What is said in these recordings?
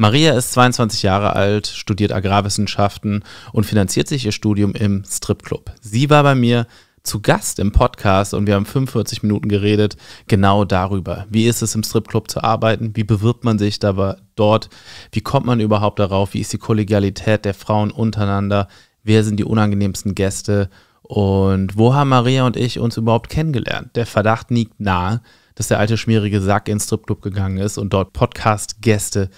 Maria ist 22 Jahre alt, studiert Agrarwissenschaften und finanziert sich ihr Studium im Stripclub. Sie war bei mir zu Gast im Podcast und wir haben 45 Minuten geredet genau darüber. Wie ist es im Stripclub zu arbeiten? Wie bewirbt man sich dabei dort? Wie kommt man überhaupt darauf? Wie ist die Kollegialität der Frauen untereinander? Wer sind die unangenehmsten Gäste? Und wo haben Maria und ich uns überhaupt kennengelernt? Der Verdacht liegt nahe, dass der alte schmierige Sack ins Stripclub gegangen ist und dort Podcast-Gäste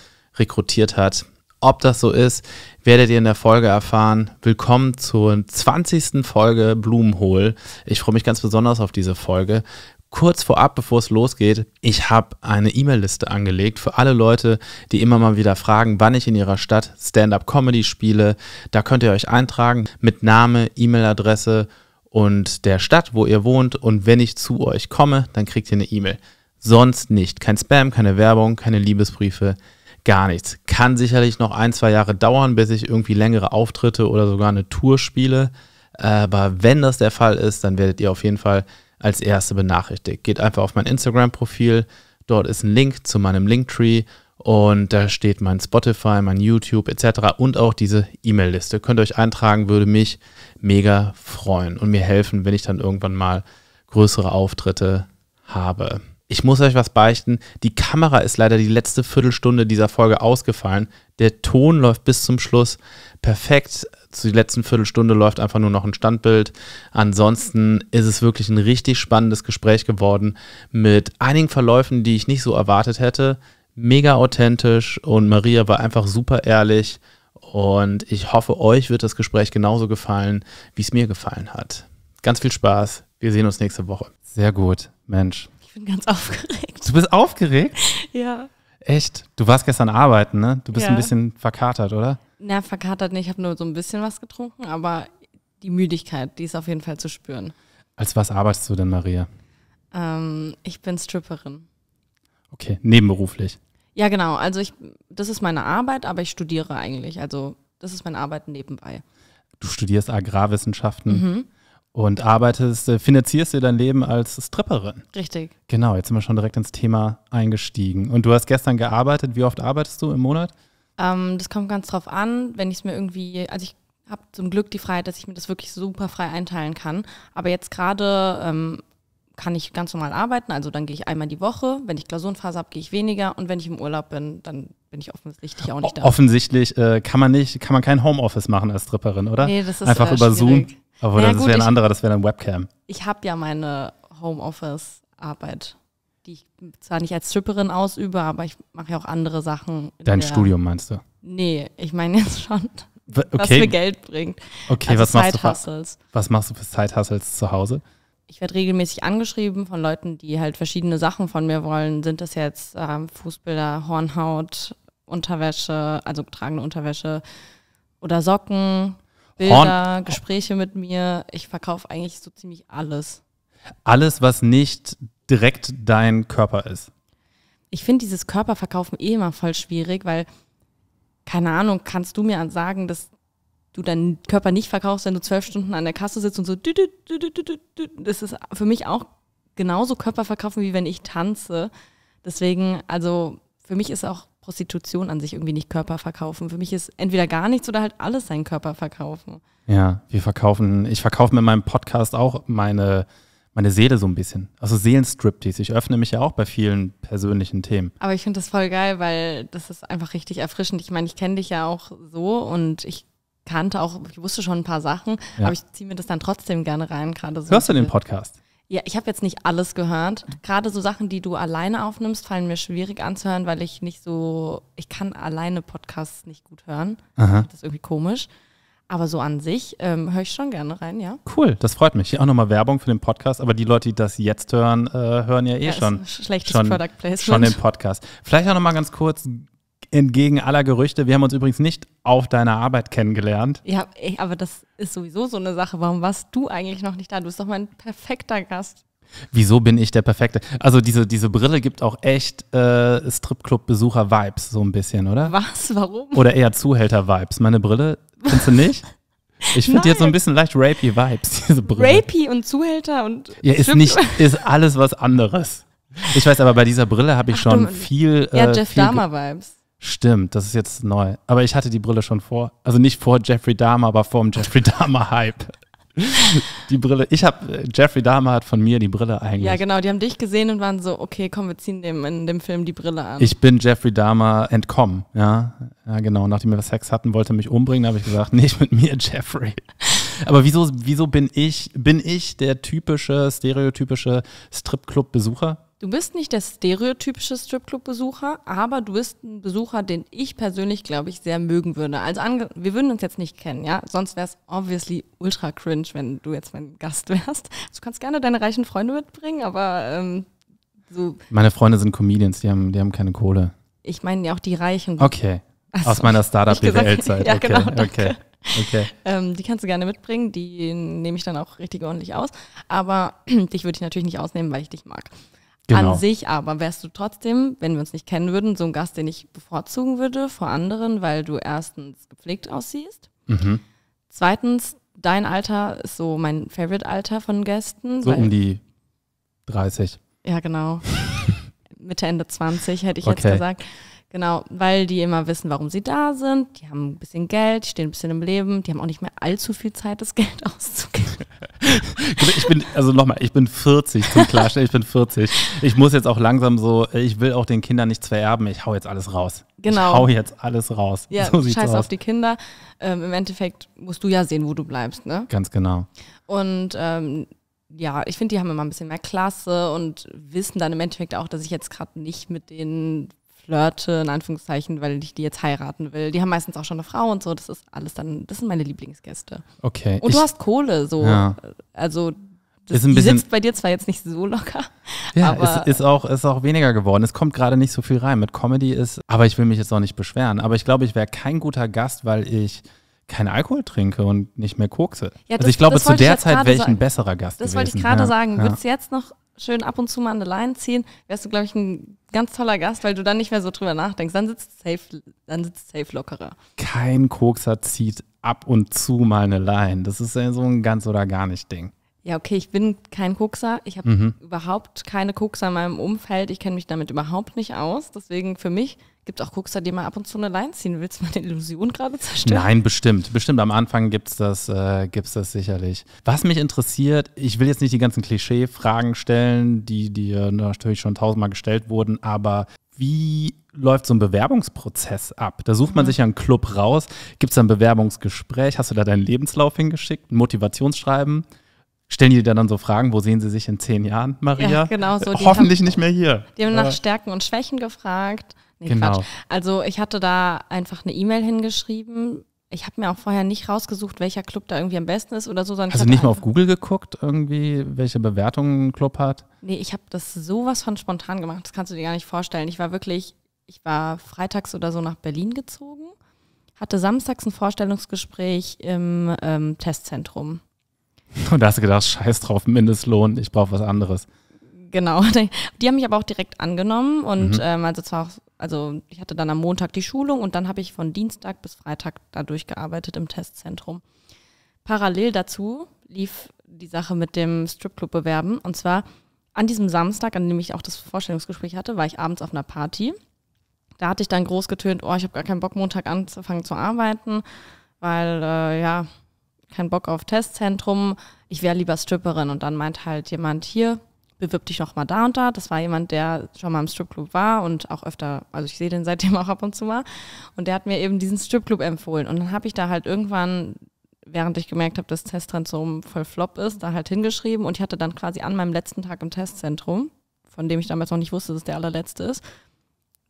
rekrutiert hat. Ob das so ist, werdet ihr in der Folge erfahren. Willkommen zur 20. Folge Blumenhohl. Ich freue mich ganz besonders auf diese Folge. Kurz vorab, bevor es losgeht, ich habe eine E-Mail-Liste angelegt für alle Leute, die immer mal wieder fragen, wann ich in ihrer Stadt Stand-up-Comedy spiele. Da könnt ihr euch eintragen mit Name, E-Mail-Adresse und der Stadt, wo ihr wohnt. Und wenn ich zu euch komme, dann kriegt ihr eine E-Mail. Sonst nicht. Kein Spam, keine Werbung, keine Liebesbriefe gar nichts. Kann sicherlich noch ein, zwei Jahre dauern, bis ich irgendwie längere Auftritte oder sogar eine Tour spiele. Aber wenn das der Fall ist, dann werdet ihr auf jeden Fall als Erste benachrichtigt. Geht einfach auf mein Instagram-Profil. Dort ist ein Link zu meinem Linktree und da steht mein Spotify, mein YouTube etc. und auch diese E-Mail-Liste. Könnt ihr euch eintragen, würde mich mega freuen und mir helfen, wenn ich dann irgendwann mal größere Auftritte habe. Ich muss euch was beichten. Die Kamera ist leider die letzte Viertelstunde dieser Folge ausgefallen. Der Ton läuft bis zum Schluss perfekt. Zu der letzten Viertelstunde läuft einfach nur noch ein Standbild. Ansonsten ist es wirklich ein richtig spannendes Gespräch geworden mit einigen Verläufen, die ich nicht so erwartet hätte. Mega authentisch und Maria war einfach super ehrlich. Und ich hoffe, euch wird das Gespräch genauso gefallen, wie es mir gefallen hat. Ganz viel Spaß. Wir sehen uns nächste Woche. Sehr gut. Mensch, ich bin ganz aufgeregt. Du bist aufgeregt? ja. Echt? Du warst gestern arbeiten, ne? Du bist ja. ein bisschen verkatert, oder? Na, verkatert nicht. Ich habe nur so ein bisschen was getrunken, aber die Müdigkeit, die ist auf jeden Fall zu spüren. Als was arbeitest du denn, Maria? Ähm, ich bin Stripperin. Okay, nebenberuflich. Ja, genau. Also ich, das ist meine Arbeit, aber ich studiere eigentlich. Also das ist meine Arbeit nebenbei. Du studierst Agrarwissenschaften. Mhm und arbeitest, äh, finanzierst dir dein Leben als Stripperin. Richtig. Genau, jetzt sind wir schon direkt ins Thema eingestiegen. Und du hast gestern gearbeitet. Wie oft arbeitest du im Monat? Ähm, das kommt ganz drauf an, wenn ich es mir irgendwie, also ich habe zum Glück die Freiheit, dass ich mir das wirklich super frei einteilen kann. Aber jetzt gerade ähm, kann ich ganz normal arbeiten. Also dann gehe ich einmal die Woche. Wenn ich Klausurenphase habe, gehe ich weniger. Und wenn ich im Urlaub bin, dann bin ich offensichtlich auch nicht da. Offensichtlich äh, kann man nicht, kann man kein Homeoffice machen als Stripperin, oder? Nee, das ist Einfach über schwierig. Zoom. Aber naja, das wäre ein anderer, das wäre dann Webcam. Ich habe ja meine Homeoffice-Arbeit, die ich zwar nicht als Stripperin ausübe, aber ich mache ja auch andere Sachen. Dein Studium meinst du? Nee, ich meine jetzt schon, okay. was mir Geld bringt. Okay, also was machst du? Für, was machst du für side zu Hause? ich werde regelmäßig angeschrieben von Leuten, die halt verschiedene Sachen von mir wollen. Sind das jetzt ähm, Fußbilder, Hornhaut, Unterwäsche, also getragene Unterwäsche oder Socken? Bilder, Horn Gespräche mit mir. Ich verkaufe eigentlich so ziemlich alles. Alles, was nicht direkt dein Körper ist. Ich finde dieses Körperverkaufen eh immer voll schwierig, weil, keine Ahnung, kannst du mir sagen, dass du deinen Körper nicht verkaufst, wenn du zwölf Stunden an der Kasse sitzt und so. Das ist für mich auch genauso Körperverkaufen, wie wenn ich tanze. Deswegen, also für mich ist auch Prostitution an sich irgendwie nicht Körper verkaufen. Für mich ist entweder gar nichts oder halt alles seinen Körper verkaufen. Ja, wir verkaufen, ich verkaufe mit meinem Podcast auch meine, meine Seele so ein bisschen. Also Seelenstriptease. Ich öffne mich ja auch bei vielen persönlichen Themen. Aber ich finde das voll geil, weil das ist einfach richtig erfrischend. Ich meine, ich kenne dich ja auch so und ich kannte auch, ich wusste schon ein paar Sachen, ja. aber ich ziehe mir das dann trotzdem gerne rein. Gerade so Hörst du den Podcast? Ja, ich habe jetzt nicht alles gehört. Mhm. Gerade so Sachen, die du alleine aufnimmst, fallen mir schwierig anzuhören, weil ich nicht so, ich kann alleine Podcasts nicht gut hören. Aha. Das ist irgendwie komisch. Aber so an sich ähm, höre ich schon gerne rein, ja. Cool, das freut mich. Hier auch nochmal Werbung für den Podcast. Aber die Leute, die das jetzt hören, äh, hören ja eh ja, schon. Ist ein schlechtes schon, Product Placement. Schon den Podcast. Vielleicht auch nochmal ganz kurz entgegen aller Gerüchte. Wir haben uns übrigens nicht auf deiner Arbeit kennengelernt. Ja, aber das ist sowieso so eine Sache. Warum warst du eigentlich noch nicht da? Du bist doch mein perfekter Gast. Wieso bin ich der perfekte? Also diese, diese Brille gibt auch echt äh, Stripclub-Besucher-Vibes so ein bisschen, oder? Was? Warum? Oder eher Zuhälter-Vibes. Meine Brille, findest du nicht? Ich finde jetzt so ein bisschen leicht rapey Vibes, diese Brille. Rapey und Zuhälter und. Ja, ist nicht, ist alles was anderes. Ich weiß aber, bei dieser Brille habe ich Ach, schon du, viel. Ja, äh, Jeff Dahmer-Vibes. Stimmt, das ist jetzt neu. Aber ich hatte die Brille schon vor. Also nicht vor Jeffrey Dahmer, aber vor dem Jeffrey Dahmer-Hype. die Brille, ich habe, äh, Jeffrey Dahmer hat von mir die Brille eigentlich. Ja, genau, die haben dich gesehen und waren so, okay, komm, wir ziehen dem in dem Film die Brille an. Ich bin Jeffrey Dahmer entkommen, ja. Ja, genau, nachdem wir Sex hatten, wollte er mich umbringen, habe ich gesagt, nicht mit mir, Jeffrey. Aber wieso, wieso bin ich, bin ich der typische, stereotypische Stripclub-Besucher? Du bist nicht der stereotypische Stripclub-Besucher, aber du bist ein Besucher, den ich persönlich, glaube ich, sehr mögen würde. Also wir würden uns jetzt nicht kennen, ja? Sonst wäre es obviously ultra cringe, wenn du jetzt mein Gast wärst. du kannst gerne deine reichen Freunde mitbringen, aber ähm, so. Meine Freunde sind Comedians, die haben, die haben keine Kohle. Ich meine ja auch die Reichen. Okay. Achso, Aus meiner Startup-BWL-Zeit. Ja, okay. genau. Danke. Okay. Okay. Ähm, die kannst du gerne mitbringen, die nehme ich dann auch richtig ordentlich aus. Aber dich würde ich natürlich nicht ausnehmen, weil ich dich mag. Genau. An sich aber wärst du trotzdem, wenn wir uns nicht kennen würden, so ein Gast, den ich bevorzugen würde vor anderen, weil du erstens gepflegt aussiehst. Mhm. Zweitens, dein Alter ist so mein Favorite-Alter von Gästen. So um die 30. Ja, genau. Mitte, Ende 20 hätte ich okay. jetzt gesagt. Genau, weil die immer wissen, warum sie da sind. Die haben ein bisschen Geld, stehen ein bisschen im Leben. Die haben auch nicht mehr allzu viel Zeit, das Geld auszugeben. ich bin, also nochmal, ich bin 40 zum Klarstellen, ich bin 40. Ich muss jetzt auch langsam so, ich will auch den Kindern nichts vererben. Ich hau jetzt alles raus. Genau. Ich hau jetzt alles raus. Ja, so scheiß aus. auf die Kinder. Ähm, Im Endeffekt musst du ja sehen, wo du bleibst, ne? Ganz genau. Und ähm, ja, ich finde, die haben immer ein bisschen mehr Klasse und wissen dann im Endeffekt auch, dass ich jetzt gerade nicht mit denen flirte, in Anführungszeichen, weil ich die jetzt heiraten will. Die haben meistens auch schon eine Frau und so. Das ist alles dann, das sind meine Lieblingsgäste. Okay. Und ich, du hast Kohle, so. Ja. Also, das ist ein bisschen, sitzt bei dir zwar jetzt nicht so locker. Ja, aber ist, ist, auch, ist auch weniger geworden. Es kommt gerade nicht so viel rein. Mit Comedy ist, aber ich will mich jetzt auch nicht beschweren. Aber ich glaube, ich wäre kein guter Gast, weil ich keinen Alkohol trinke und nicht mehr kokse. Ja, das, also ich glaube, zu der Zeit wäre ich ein besserer Gast das gewesen. Das wollte ich gerade ja, sagen. Ja. Würdest du jetzt noch schön ab und zu mal eine Line ziehen, wärst du, glaube ich, ein ganz toller Gast, weil du dann nicht mehr so drüber nachdenkst. Dann sitzt safe, dann sitzt safe lockerer. Kein Kokser zieht ab und zu mal eine Line. Das ist so ein ganz oder gar nicht Ding ja, okay, ich bin kein Kokser, ich habe mhm. überhaupt keine Kokser in meinem Umfeld, ich kenne mich damit überhaupt nicht aus. Deswegen für mich gibt es auch Kokser, die mal ab und zu eine Line ziehen. Willst du meine Illusion gerade zerstören? Nein, bestimmt. Bestimmt am Anfang gibt es das, äh, das sicherlich. Was mich interessiert, ich will jetzt nicht die ganzen Klischee-Fragen stellen, die dir natürlich schon tausendmal gestellt wurden, aber wie läuft so ein Bewerbungsprozess ab? Da sucht man mhm. sich ja einen Club raus. Gibt es da ein Bewerbungsgespräch? Hast du da deinen Lebenslauf hingeschickt, ein Motivationsschreiben? Stellen die dir dann so Fragen, wo sehen sie sich in zehn Jahren, Maria? Ja, genau so. Die Hoffentlich haben, nicht mehr hier. Die haben nach Stärken und Schwächen gefragt. Nee, genau. Quatsch. Also ich hatte da einfach eine E-Mail hingeschrieben. Ich habe mir auch vorher nicht rausgesucht, welcher Club da irgendwie am besten ist oder so. Sondern Hast du nicht mal auf Google geguckt, irgendwie, welche Bewertungen ein Club hat? Nee, ich habe das sowas von spontan gemacht, das kannst du dir gar nicht vorstellen. Ich war wirklich, ich war freitags oder so nach Berlin gezogen, hatte samstags ein Vorstellungsgespräch im ähm, Testzentrum. Und da hast du gedacht, scheiß drauf, Mindestlohn, ich brauche was anderes. Genau. Die haben mich aber auch direkt angenommen und mhm. ähm, also zwar also ich hatte dann am Montag die Schulung und dann habe ich von Dienstag bis Freitag da durchgearbeitet im Testzentrum. Parallel dazu lief die Sache mit dem Stripclub bewerben und zwar an diesem Samstag, an dem ich auch das Vorstellungsgespräch hatte, war ich abends auf einer Party. Da hatte ich dann groß getönt, oh, ich habe gar keinen Bock, Montag anzufangen zu arbeiten, weil äh, ja, keinen Bock auf Testzentrum, ich wäre lieber Stripperin. Und dann meint halt jemand hier, bewirb dich noch mal da und da. Das war jemand, der schon mal im Stripclub war und auch öfter, also ich sehe den seitdem auch ab und zu mal. Und der hat mir eben diesen Stripclub empfohlen. Und dann habe ich da halt irgendwann, während ich gemerkt habe, dass Testzentrum voll flop ist, da halt hingeschrieben. Und ich hatte dann quasi an meinem letzten Tag im Testzentrum, von dem ich damals noch nicht wusste, dass es der allerletzte ist,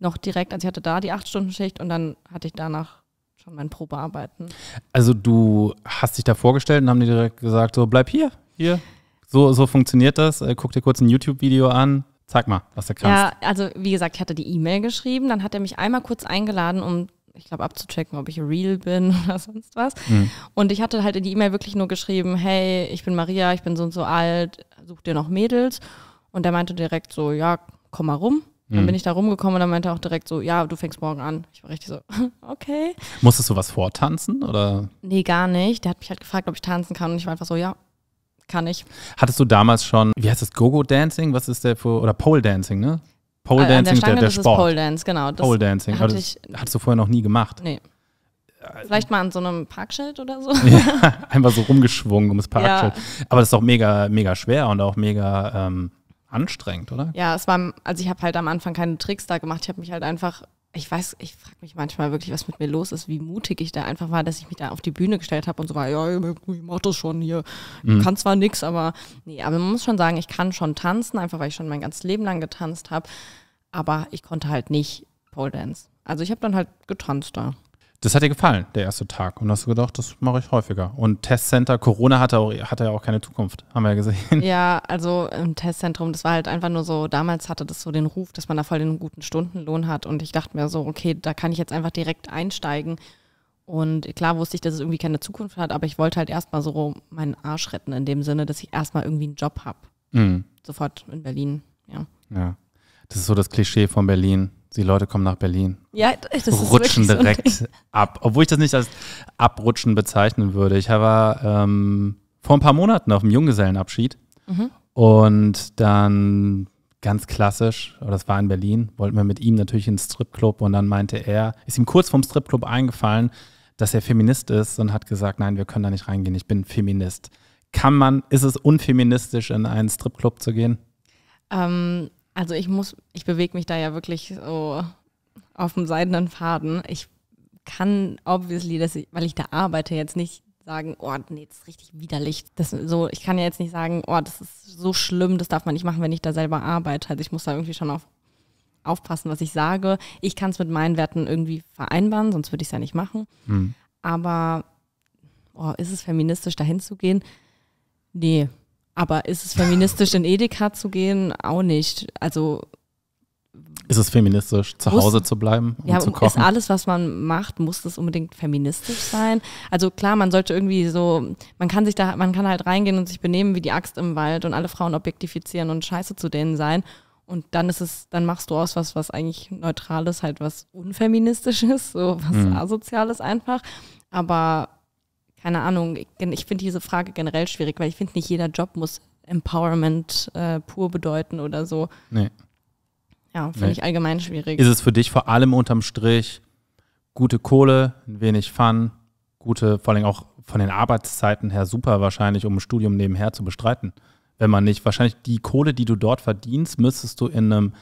noch direkt, also ich hatte da die Acht-Stunden-Schicht und dann hatte ich danach schon mein Probearbeiten. Also du hast dich da vorgestellt und haben dir direkt gesagt, so bleib hier, hier. So, so funktioniert das. Äh, guck dir kurz ein YouTube-Video an. Zeig mal, was der kann. Ja, also wie gesagt, ich hatte die E-Mail geschrieben, dann hat er mich einmal kurz eingeladen, um ich glaube, abzuchecken, ob ich real bin oder sonst was. Mhm. Und ich hatte halt in die E-Mail wirklich nur geschrieben, hey, ich bin Maria, ich bin so und so alt, such dir noch Mädels. Und er meinte direkt so, ja, komm mal rum. Dann bin mhm. ich da rumgekommen und dann meinte er auch direkt so, ja, du fängst morgen an. Ich war richtig so, okay. Musstest du was vortanzen oder? Nee, gar nicht. Der hat mich halt gefragt, ob ich tanzen kann und ich war einfach so, ja, kann ich. Hattest du damals schon, wie heißt das, Go-Go-Dancing? Was ist der für, oder Pole-Dancing, ne? Pole-Dancing, äh, der, der, der Sport. Pole-Dance, genau. Pole-Dancing, hatte ich, hattest du vorher noch nie gemacht? Nee. Äh, Vielleicht mal an so einem Parkschild oder so. Ja, einfach so rumgeschwungen ums Parkschild. Ja. Aber das ist auch mega, mega schwer und auch mega ähm, anstrengend, oder? Ja, es war, also ich habe halt am Anfang keine Tricks da gemacht. Ich habe mich halt einfach, ich weiß, ich frage mich manchmal wirklich, was mit mir los ist, wie mutig ich da einfach war, dass ich mich da auf die Bühne gestellt habe und so war, ja, ich mach das schon hier. mhm. kann zwar nix, aber nee, aber man muss schon sagen, ich kann schon tanzen, einfach weil ich schon mein ganzes Leben lang getanzt habe. Aber ich konnte halt nicht Pole Dance. Also ich habe dann halt getanzt da das hat dir gefallen, der erste Tag. Und hast du gedacht, das mache ich häufiger. Und Testcenter, Corona hatte, auch, hatte ja auch keine Zukunft, haben wir ja gesehen. Ja, also im Testzentrum, das war halt einfach nur so, damals hatte das so den Ruf, dass man da voll den guten Stundenlohn hat. Und ich dachte mir so, okay, da kann ich jetzt einfach direkt einsteigen. Und klar wusste ich, dass es irgendwie keine Zukunft hat, aber ich wollte halt erstmal so meinen Arsch retten, in dem Sinne, dass ich erstmal irgendwie einen Job habe. Mhm. Sofort in Berlin, ja. Ja, das ist so das Klischee von Berlin die Leute kommen nach Berlin. Ja, das ist Rutschen direkt so ab. Obwohl ich das nicht als Abrutschen bezeichnen würde. Ich war ähm, vor ein paar Monaten auf einem Junggesellenabschied mhm. und dann ganz klassisch, das war in Berlin, wollten wir mit ihm natürlich in den Stripclub und dann meinte er, ist ihm kurz vorm Stripclub eingefallen, dass er Feminist ist und hat gesagt, nein, wir können da nicht reingehen, ich bin Feminist. Kann man, ist es unfeministisch, in einen Stripclub zu gehen? Ähm, also ich muss, ich bewege mich da ja wirklich so auf dem seidenen Faden. Ich kann obviously, dass ich, weil ich da arbeite, jetzt nicht sagen, oh, nee, das ist richtig widerlich. Das, so, ich kann ja jetzt nicht sagen, oh, das ist so schlimm, das darf man nicht machen, wenn ich da selber arbeite. Also ich muss da irgendwie schon auf, aufpassen, was ich sage. Ich kann es mit meinen Werten irgendwie vereinbaren, sonst würde ich es ja nicht machen. Mhm. Aber oh, ist es feministisch, dahin zu gehen? Nee, aber ist es feministisch, in Edeka zu gehen? Auch nicht. Also ist es feministisch, zu Hause zu bleiben und um ja, zu kochen? Ist alles, was man macht, muss das unbedingt feministisch sein? Also klar, man sollte irgendwie so, man kann sich da, man kann halt reingehen und sich benehmen wie die Axt im Wald und alle Frauen objektifizieren und scheiße zu denen sein. Und dann ist es, dann machst du aus was, was eigentlich neutral ist, halt was unfeministisch ist, so was mhm. asoziales einfach. Aber keine Ahnung, ich, ich finde diese Frage generell schwierig, weil ich finde, nicht jeder Job muss Empowerment äh, pur bedeuten oder so. Nee. Ja, finde nee. ich allgemein schwierig. Ist es für dich vor allem unterm Strich gute Kohle, ein wenig Fun, gute, vor allem auch von den Arbeitszeiten her super wahrscheinlich, um ein Studium nebenher zu bestreiten? Wenn man nicht, wahrscheinlich die Kohle, die du dort verdienst, müsstest du in einem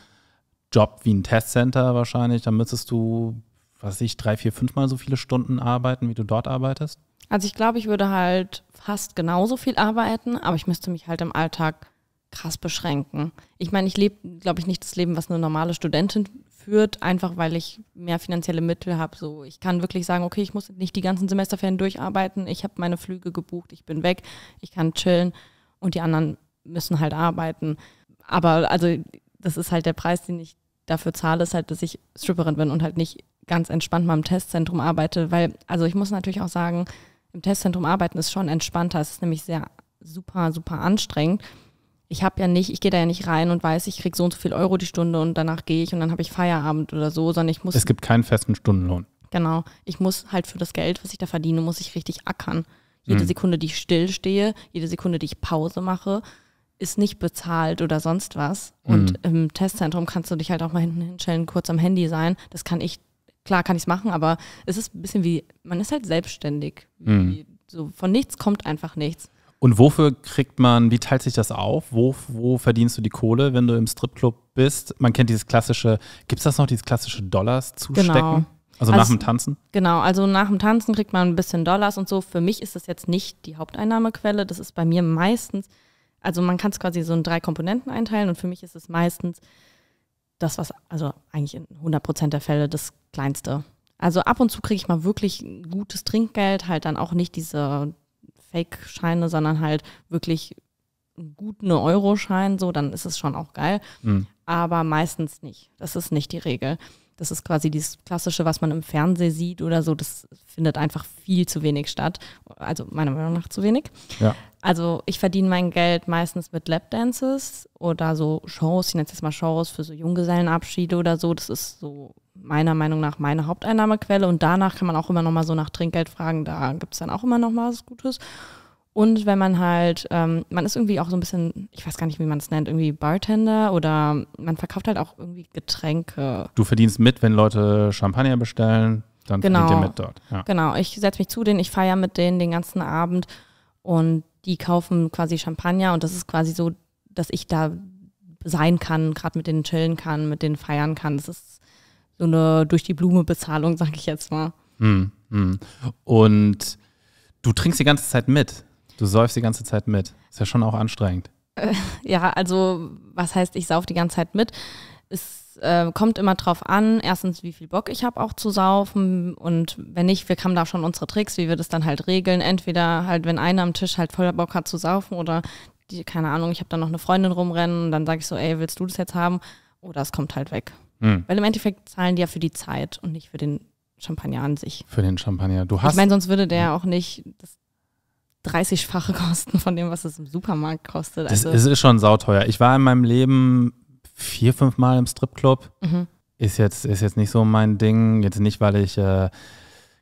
Job wie ein Testcenter wahrscheinlich, dann müsstest du, was weiß ich, drei, vier, fünfmal so viele Stunden arbeiten, wie du dort arbeitest? Also ich glaube, ich würde halt fast genauso viel arbeiten, aber ich müsste mich halt im Alltag krass beschränken. Ich meine, ich lebe, glaube ich, nicht das Leben, was eine normale Studentin führt, einfach weil ich mehr finanzielle Mittel habe. So, ich kann wirklich sagen, okay, ich muss nicht die ganzen Semesterferien durcharbeiten, ich habe meine Flüge gebucht, ich bin weg, ich kann chillen und die anderen müssen halt arbeiten. Aber also das ist halt der Preis, den ich dafür zahle, ist halt, dass ich Stripperin bin und halt nicht ganz entspannt mal im Testzentrum arbeite, weil, also ich muss natürlich auch sagen, im Testzentrum arbeiten ist schon entspannter. Es ist nämlich sehr super, super anstrengend. Ich habe ja nicht, ich gehe da ja nicht rein und weiß, ich kriege so und so viel Euro die Stunde und danach gehe ich und dann habe ich Feierabend oder so, sondern ich muss. Es gibt keinen festen Stundenlohn. Genau. Ich muss halt für das Geld, was ich da verdiene, muss ich richtig ackern. Jede mhm. Sekunde, die ich stillstehe, jede Sekunde, die ich Pause mache, ist nicht bezahlt oder sonst was. Mhm. Und im Testzentrum kannst du dich halt auch mal hinten hinstellen, kurz am Handy sein. Das kann ich klar kann ich es machen, aber es ist ein bisschen wie, man ist halt selbstständig. Mhm. so von nichts kommt einfach nichts. Und wofür kriegt man, wie teilt sich das auf? Wo, wo verdienst du die Kohle, wenn du im Stripclub bist? Man kennt dieses klassische, gibt es das noch, dieses klassische Dollars zustecken? Genau. Also, also nach dem Tanzen? Genau, also nach dem Tanzen kriegt man ein bisschen Dollars und so. Für mich ist das jetzt nicht die Haupteinnahmequelle. Das ist bei mir meistens, also man kann es quasi so in drei Komponenten einteilen und für mich ist es meistens das, was, also eigentlich in 100 Prozent der Fälle das Kleinste. Also ab und zu kriege ich mal wirklich gutes Trinkgeld, halt dann auch nicht diese Fake-Scheine, sondern halt wirklich gut eine Euro-Schein, so, dann ist es schon auch geil. Mhm. Aber meistens nicht. Das ist nicht die Regel. Das ist quasi dieses Klassische, was man im Fernsehen sieht oder so. Das findet einfach viel zu wenig statt. Also meiner Meinung nach zu wenig. Ja. Also ich verdiene mein Geld meistens mit Lapdances oder so Shows, ich nenne es jetzt mal Shows für so Junggesellenabschiede oder so. Das ist so meiner Meinung nach meine Haupteinnahmequelle. Und danach kann man auch immer nochmal so nach Trinkgeld fragen. Da gibt es dann auch immer nochmal was Gutes. Und wenn man halt, ähm, man ist irgendwie auch so ein bisschen, ich weiß gar nicht, wie man es nennt, irgendwie Bartender oder man verkauft halt auch irgendwie Getränke. Du verdienst mit, wenn Leute Champagner bestellen, dann genau. verdient ihr genau. mit dort. Ja. Genau, ich setze mich zu denen, ich feiere mit denen den ganzen Abend und die kaufen quasi Champagner und das ist quasi so, dass ich da sein kann, gerade mit denen chillen kann, mit denen feiern kann. Das ist so eine durch die Blume Bezahlung, sag ich jetzt mal. Hm, hm. Und du trinkst die ganze Zeit mit. Du säufst die ganze Zeit mit. Ist ja schon auch anstrengend. Äh, ja, also was heißt, ich sauf die ganze Zeit mit? Ist äh, kommt immer drauf an, erstens, wie viel Bock ich habe auch zu saufen und wenn nicht, wir haben da schon unsere Tricks, wie wir das dann halt regeln. Entweder halt, wenn einer am Tisch halt voller Bock hat zu saufen oder die, keine Ahnung, ich habe da noch eine Freundin rumrennen und dann sage ich so, ey, willst du das jetzt haben? Oder es kommt halt weg. Hm. Weil im Endeffekt zahlen die ja für die Zeit und nicht für den Champagner an sich. Für den Champagner. Du hast. Ich meine, sonst würde der ja auch nicht das 30-fache kosten von dem, was es im Supermarkt kostet. Also das, es ist schon sauteuer. Ich war in meinem Leben vier, fünf Mal im Stripclub. Mhm. Ist, jetzt, ist jetzt nicht so mein Ding. Jetzt nicht, weil ich äh,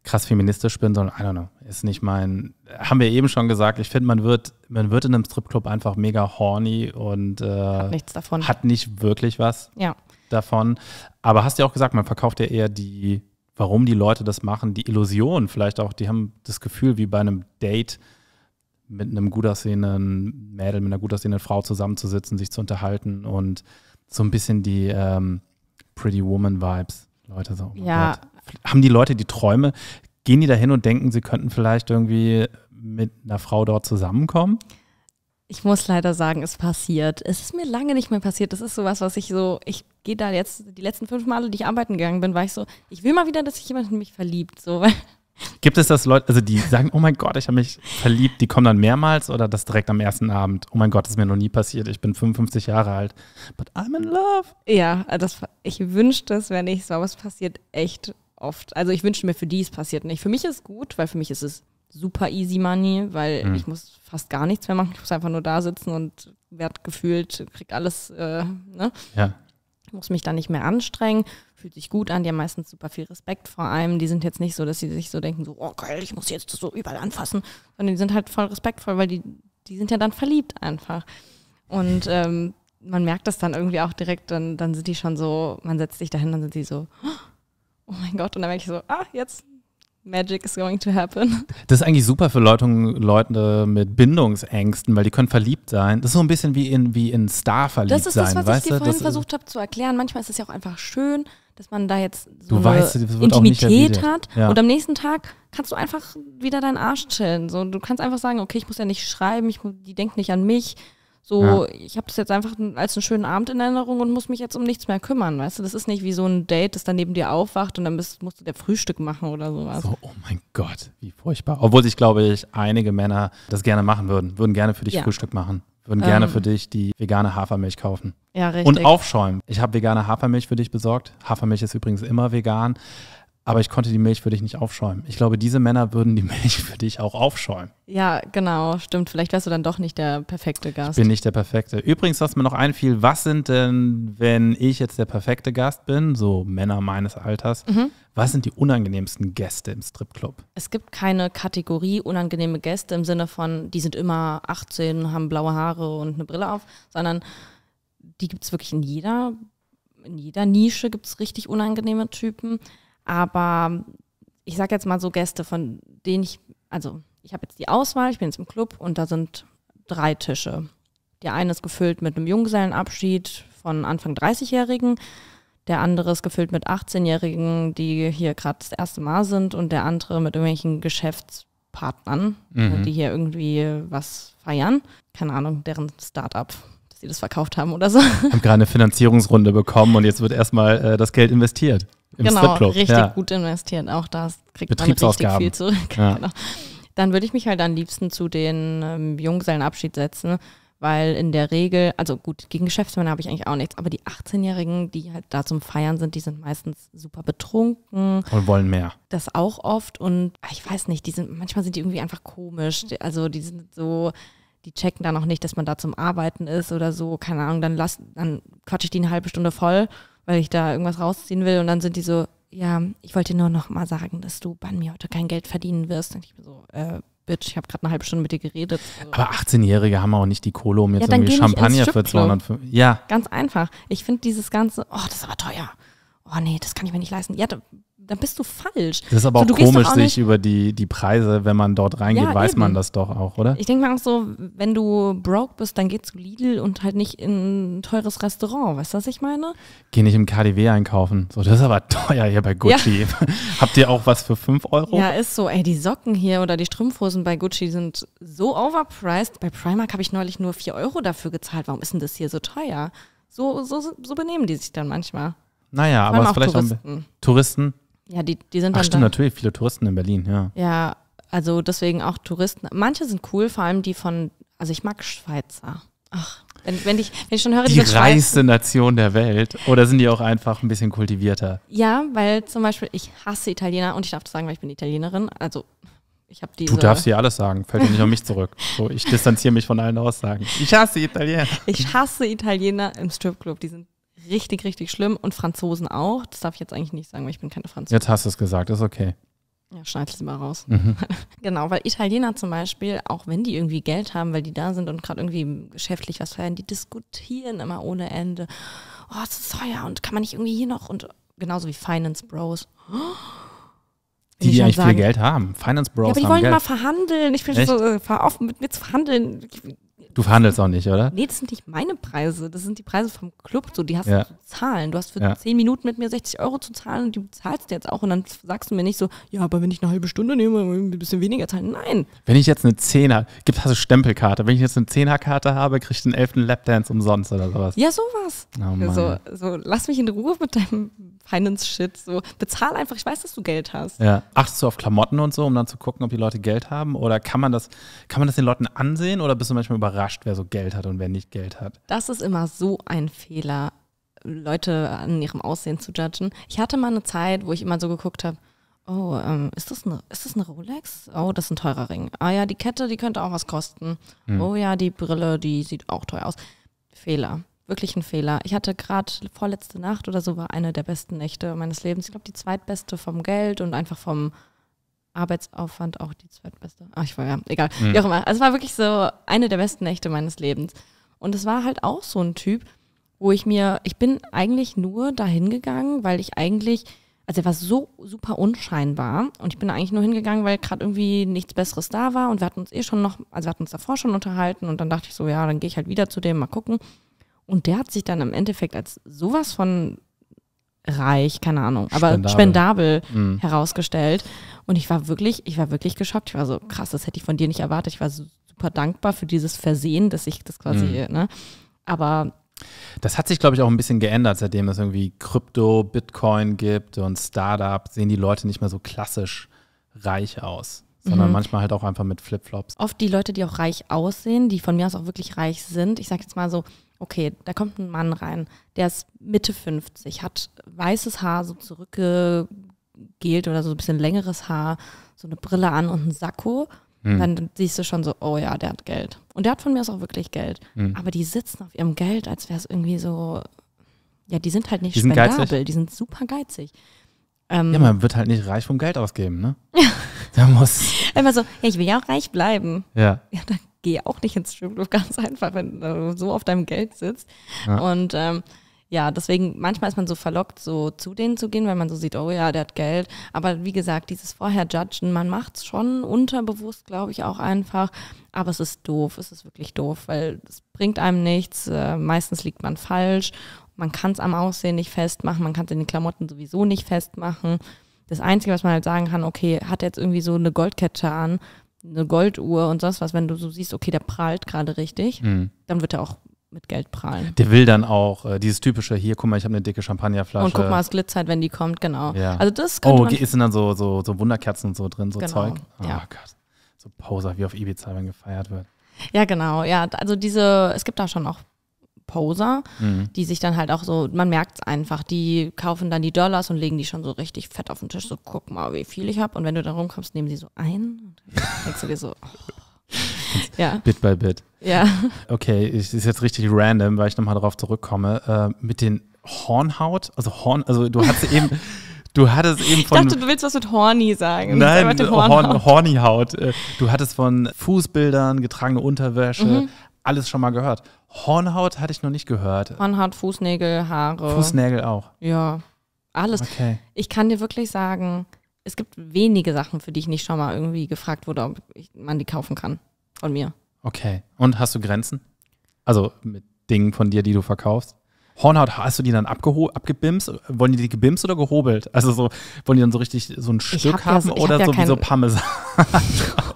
krass feministisch bin, sondern I don't know. Ist nicht mein. Haben wir eben schon gesagt, ich finde, man wird, man wird in einem Stripclub einfach mega horny und äh, hat nichts davon. Hat nicht wirklich was ja. davon. Aber hast du ja auch gesagt, man verkauft ja eher die, warum die Leute das machen, die Illusion vielleicht auch, die haben das Gefühl, wie bei einem Date mit einem gut aussehenden Mädel, mit einer gut aussehenden Frau zusammenzusitzen, sich zu unterhalten und so ein bisschen die ähm, Pretty Woman Vibes. Leute so. Oh ja. Gott. Haben die Leute die Träume? Gehen die dahin und denken, sie könnten vielleicht irgendwie mit einer Frau dort zusammenkommen? Ich muss leider sagen, es passiert. Es ist mir lange nicht mehr passiert. Das ist sowas, was ich so, ich gehe da jetzt, die letzten fünf Male, die ich arbeiten gegangen bin, war ich so, ich will mal wieder, dass sich jemand in mich verliebt. So, weil Gibt es das Leute, also die sagen, oh mein Gott, ich habe mich verliebt, die kommen dann mehrmals oder das direkt am ersten Abend? Oh mein Gott, das ist mir noch nie passiert, ich bin 55 Jahre alt, but I'm in love. Ja, das, ich wünschte es wenn ich so, aber es passiert echt oft. Also ich wünsche mir für die, es passiert nicht. Für mich ist es gut, weil für mich ist es super easy money, weil mhm. ich muss fast gar nichts mehr machen, ich muss einfach nur da sitzen und werde gefühlt, krieg alles, äh, ne? Ja. Ich Muss mich da nicht mehr anstrengen fühlt sich gut an, die haben meistens super viel Respekt vor allem. Die sind jetzt nicht so, dass sie sich so denken, so, oh geil, ich muss jetzt so überall anfassen, sondern die sind halt voll respektvoll, weil die, die sind ja dann verliebt einfach. Und ähm, man merkt das dann irgendwie auch direkt, dann, dann sind die schon so, man setzt sich dahin, dann sind die so, oh mein Gott, und dann merke ich so, ah, jetzt Magic is going to happen. Das ist eigentlich super für Leute, Leute mit Bindungsängsten, weil die können verliebt sein. Das ist so ein bisschen wie in, wie in Star verliebt sein. Das ist das, was sein, ich dir vorhin versucht habe zu erklären. Manchmal ist es ja auch einfach schön, dass man da jetzt so weißt, Intimität hat. Ja. Und am nächsten Tag kannst du einfach wieder deinen Arsch chillen. So, du kannst einfach sagen, okay, ich muss ja nicht schreiben, ich, die denkt nicht an mich. So, ja. ich habe das jetzt einfach als einen schönen Abend in Erinnerung und muss mich jetzt um nichts mehr kümmern, weißt du? Das ist nicht wie so ein Date, das dann neben dir aufwacht und dann bist, musst du der Frühstück machen oder sowas. So, oh mein Gott, wie furchtbar. Obwohl ich glaube, ich einige Männer das gerne machen würden, würden gerne für dich ja. Frühstück machen. Würden ähm. gerne für dich die vegane Hafermilch kaufen. Ja, richtig. Und aufschäumen. Ich habe vegane Hafermilch für dich besorgt. Hafermilch ist übrigens immer vegan aber ich konnte die Milch für dich nicht aufschäumen. Ich glaube, diese Männer würden die Milch für dich auch aufschäumen. Ja, genau, stimmt. Vielleicht wärst du dann doch nicht der perfekte Gast. Ich bin nicht der perfekte. Übrigens, was mir noch einfiel, was sind denn, wenn ich jetzt der perfekte Gast bin, so Männer meines Alters, mhm. was sind die unangenehmsten Gäste im Stripclub? Es gibt keine Kategorie unangenehme Gäste im Sinne von, die sind immer 18, haben blaue Haare und eine Brille auf, sondern die gibt es wirklich in jeder, in jeder Nische gibt es richtig unangenehme Typen. Aber ich sage jetzt mal so Gäste, von denen ich, also ich habe jetzt die Auswahl, ich bin jetzt im Club und da sind drei Tische. Der eine ist gefüllt mit einem Junggesellenabschied von Anfang 30-Jährigen. Der andere ist gefüllt mit 18-Jährigen, die hier gerade das erste Mal sind. Und der andere mit irgendwelchen Geschäftspartnern, mhm. die hier irgendwie was feiern. Keine Ahnung, deren Start-up dass sie das verkauft haben oder so. Haben gerade eine Finanzierungsrunde bekommen und jetzt wird erstmal äh, das Geld investiert. Im genau, richtig ja. gut investieren. Auch das kriegt man richtig viel zurück. Ja. Genau. Dann würde ich mich halt am liebsten zu den ähm, Junggesellenabschied setzen, weil in der Regel, also gut, gegen Geschäftsmänner habe ich eigentlich auch nichts, aber die 18-Jährigen, die halt da zum Feiern sind, die sind meistens super betrunken. Und wollen mehr. Das auch oft und ah, ich weiß nicht, die sind, manchmal sind die irgendwie einfach komisch. Also die sind so, die checken da noch nicht, dass man da zum Arbeiten ist oder so, keine Ahnung, dann lass, dann quatsche ich die eine halbe Stunde voll weil ich da irgendwas rausziehen will. Und dann sind die so, ja, ich wollte nur noch mal sagen, dass du bei mir heute kein Geld verdienen wirst. Und ich bin so, äh, Bitch, ich habe gerade eine halbe Stunde mit dir geredet. So. Aber 18-Jährige haben auch nicht die Kohle, um jetzt ja, irgendwie Champagner für 250. Ja. Ganz einfach. Ich finde dieses ganze, oh, das ist aber teuer. Oh nee, das kann ich mir nicht leisten. Ja, dann bist du falsch. Das ist aber so, auch komisch, auch sich über die, die Preise, wenn man dort reingeht, ja, weiß eben. man das doch auch, oder? Ich denke mal auch so, wenn du broke bist, dann geh zu Lidl und halt nicht in ein teures Restaurant, weißt du, was ich meine? Geh nicht im KDW einkaufen. So, das ist aber teuer hier bei Gucci. Ja. Habt ihr auch was für 5 Euro? Ja, ist so. Ey, die Socken hier oder die Strumpfhosen bei Gucci sind so overpriced. Bei Primark habe ich neulich nur 4 Euro dafür gezahlt. Warum ist denn das hier so teuer? So, so, so benehmen die sich dann manchmal. Naja, aber es vielleicht Touristen. auch Touristen, ja, die, die sind Ach, dann. stimmt, da. natürlich viele Touristen in Berlin, ja. Ja, also deswegen auch Touristen. Manche sind cool, vor allem die von, also ich mag Schweizer. Ach, wenn, wenn, ich, wenn ich schon höre, die, die reichste Schweiz Nation der Welt. Oder sind die auch einfach ein bisschen kultivierter? Ja, weil zum Beispiel ich hasse Italiener und ich darf das sagen, weil ich bin Italienerin. Also ich habe diese. Du darfst dir alles sagen, fällt dir nicht auf mich zurück. So, ich distanziere mich von allen Aussagen. Ich hasse Italiener. Ich hasse Italiener im Stripclub. Die sind richtig, richtig schlimm und Franzosen auch. Das darf ich jetzt eigentlich nicht sagen, weil ich bin keine Franzose. Jetzt hast du es gesagt, ist okay. Ja, schneid es mal raus. Mhm. genau, weil Italiener zum Beispiel, auch wenn die irgendwie Geld haben, weil die da sind und gerade irgendwie geschäftlich was feiern, die diskutieren immer ohne Ende. Oh, es ist teuer und kann man nicht irgendwie hier noch und genauso wie Finance Bros. die, die eigentlich sagen, viel Geld haben. Finance Bros. Ja, aber die wollen Geld. mal verhandeln. Ich bin Echt? so, offen, äh, mit mir zu verhandeln. Du verhandelst auch nicht, oder? Nee, das sind nicht meine Preise. Das sind die Preise vom Club. So, die hast ja. du zu zahlen. Du hast für ja. 10 Minuten mit mir 60 Euro zu zahlen und die zahlst du jetzt auch. Und dann sagst du mir nicht so, ja, aber wenn ich eine halbe Stunde nehme, ein bisschen weniger zahlen. Nein. Wenn ich jetzt eine 10 gibt hast Stempelkarte. Wenn ich jetzt eine Zehnerkarte habe, krieg ich den 11. Lapdance umsonst oder sowas. Ja, sowas. Oh, Mann. Also, so, lass mich in Ruhe mit deinem Finance-Shit. So, bezahl einfach. Ich weiß, dass du Geld hast. Ja. Achtest du auf Klamotten und so, um dann zu gucken, ob die Leute Geld haben? Oder kann man das, kann man das den Leuten ansehen? Oder bist du manchmal überrascht? überrascht, wer so Geld hat und wer nicht Geld hat. Das ist immer so ein Fehler, Leute an ihrem Aussehen zu judgen. Ich hatte mal eine Zeit, wo ich immer so geguckt habe, oh, ähm, ist, das eine, ist das eine Rolex? Oh, das ist ein teurer Ring. Ah ja, die Kette, die könnte auch was kosten. Hm. Oh ja, die Brille, die sieht auch teuer aus. Fehler. Wirklich ein Fehler. Ich hatte gerade vorletzte Nacht oder so war eine der besten Nächte meines Lebens. Ich glaube, die zweitbeste vom Geld und einfach vom, Arbeitsaufwand auch die zweitbeste. Ach, ich war ja, egal. Mhm. Wie auch immer. Also es war wirklich so eine der besten Nächte meines Lebens. Und es war halt auch so ein Typ, wo ich mir, ich bin eigentlich nur dahin gegangen, weil ich eigentlich, also er war so super unscheinbar und ich bin eigentlich nur hingegangen, weil gerade irgendwie nichts Besseres da war und wir hatten uns eh schon noch, also wir hatten uns davor schon unterhalten und dann dachte ich so, ja, dann gehe ich halt wieder zu dem, mal gucken. Und der hat sich dann im Endeffekt als sowas von reich, keine Ahnung, aber spendabel, spendabel mhm. herausgestellt. Und ich war wirklich, ich war wirklich geschockt. Ich war so, krass, das hätte ich von dir nicht erwartet. Ich war super dankbar für dieses Versehen, dass ich das quasi, mhm. ne? Aber das hat sich, glaube ich, auch ein bisschen geändert, seitdem es irgendwie Krypto, Bitcoin gibt und Startup, sehen die Leute nicht mehr so klassisch reich aus, sondern mhm. manchmal halt auch einfach mit Flipflops. Oft die Leute, die auch reich aussehen, die von mir aus auch wirklich reich sind, ich sag jetzt mal so, okay, da kommt ein Mann rein, der ist Mitte 50, hat weißes Haar so zurückgegelt oder so ein bisschen längeres Haar, so eine Brille an und einen Sakko. Hm. Dann siehst du schon so, oh ja, der hat Geld. Und der hat von mir aus auch wirklich Geld. Mhm. Aber die sitzen auf ihrem Geld, als wäre es irgendwie so, ja, die sind halt nicht die spendabel, geizig. die sind super geizig. Ähm, ja, man wird halt nicht reich vom Geld ausgeben, ne? Ja. da muss. Immer so, ja, ich will ja auch reich bleiben. Ja. Ja, dann gehe auch nicht ins Stripclub, ganz einfach, wenn du so auf deinem Geld sitzt. Ja. Und ähm, ja, deswegen manchmal ist man so verlockt, so zu denen zu gehen, weil man so sieht, oh ja, der hat Geld. Aber wie gesagt, dieses Vorher-Judgen, man macht es schon unterbewusst, glaube ich, auch einfach. Aber es ist doof, es ist wirklich doof, weil es bringt einem nichts. Äh, meistens liegt man falsch. Man kann es am Aussehen nicht festmachen, man kann es in den Klamotten sowieso nicht festmachen. Das Einzige, was man halt sagen kann, okay, hat er jetzt irgendwie so eine Goldkette an, eine Golduhr und sonst was, wenn du so siehst, okay, der prahlt gerade richtig, mhm. dann wird er auch mit Geld prahlen. Der will dann auch äh, dieses typische, hier, guck mal, ich habe eine dicke Champagnerflasche. Und guck mal, es glitzert, wenn die kommt, genau. Ja. Also das Oh, man ist dann so, so, so Wunderkerzen und so drin, so genau. Zeug. Oh ja. Gott, so Poser, wie auf Ibiza, wenn gefeiert wird. Ja, genau, ja, also diese, es gibt da schon auch Poser, mhm. die sich dann halt auch so, man merkt es einfach, die kaufen dann die Dollars und legen die schon so richtig fett auf den Tisch, so guck mal, wie viel ich habe. Und wenn du da rumkommst, nehmen sie so ein und denkst du dir so, oh. ja. Bit by Bit. Ja. Okay, es ist jetzt richtig random, weil ich nochmal darauf zurückkomme. Äh, mit den Hornhaut, also Horn, also du hast eben. Du hattest eben von. Ich dachte, du willst was mit Horny sagen. Nein, mit Horn, Horny äh, Du hattest von Fußbildern, getragene Unterwäsche, mhm. alles schon mal gehört. Hornhaut hatte ich noch nicht gehört. Hornhaut, Fußnägel, Haare. Fußnägel auch. Ja, alles. Okay. Ich kann dir wirklich sagen, es gibt wenige Sachen, für die ich nicht schon mal irgendwie gefragt wurde, ob ich, man die kaufen kann von mir. Okay. Und hast du Grenzen? Also mit Dingen von dir, die du verkaufst? Hornhaut, hast du die dann abgebimst? Wollen die die gebimst oder gehobelt? Also so, wollen die dann so richtig so ein Stück hab haben ja, oder hab ja so wie so Parmesan?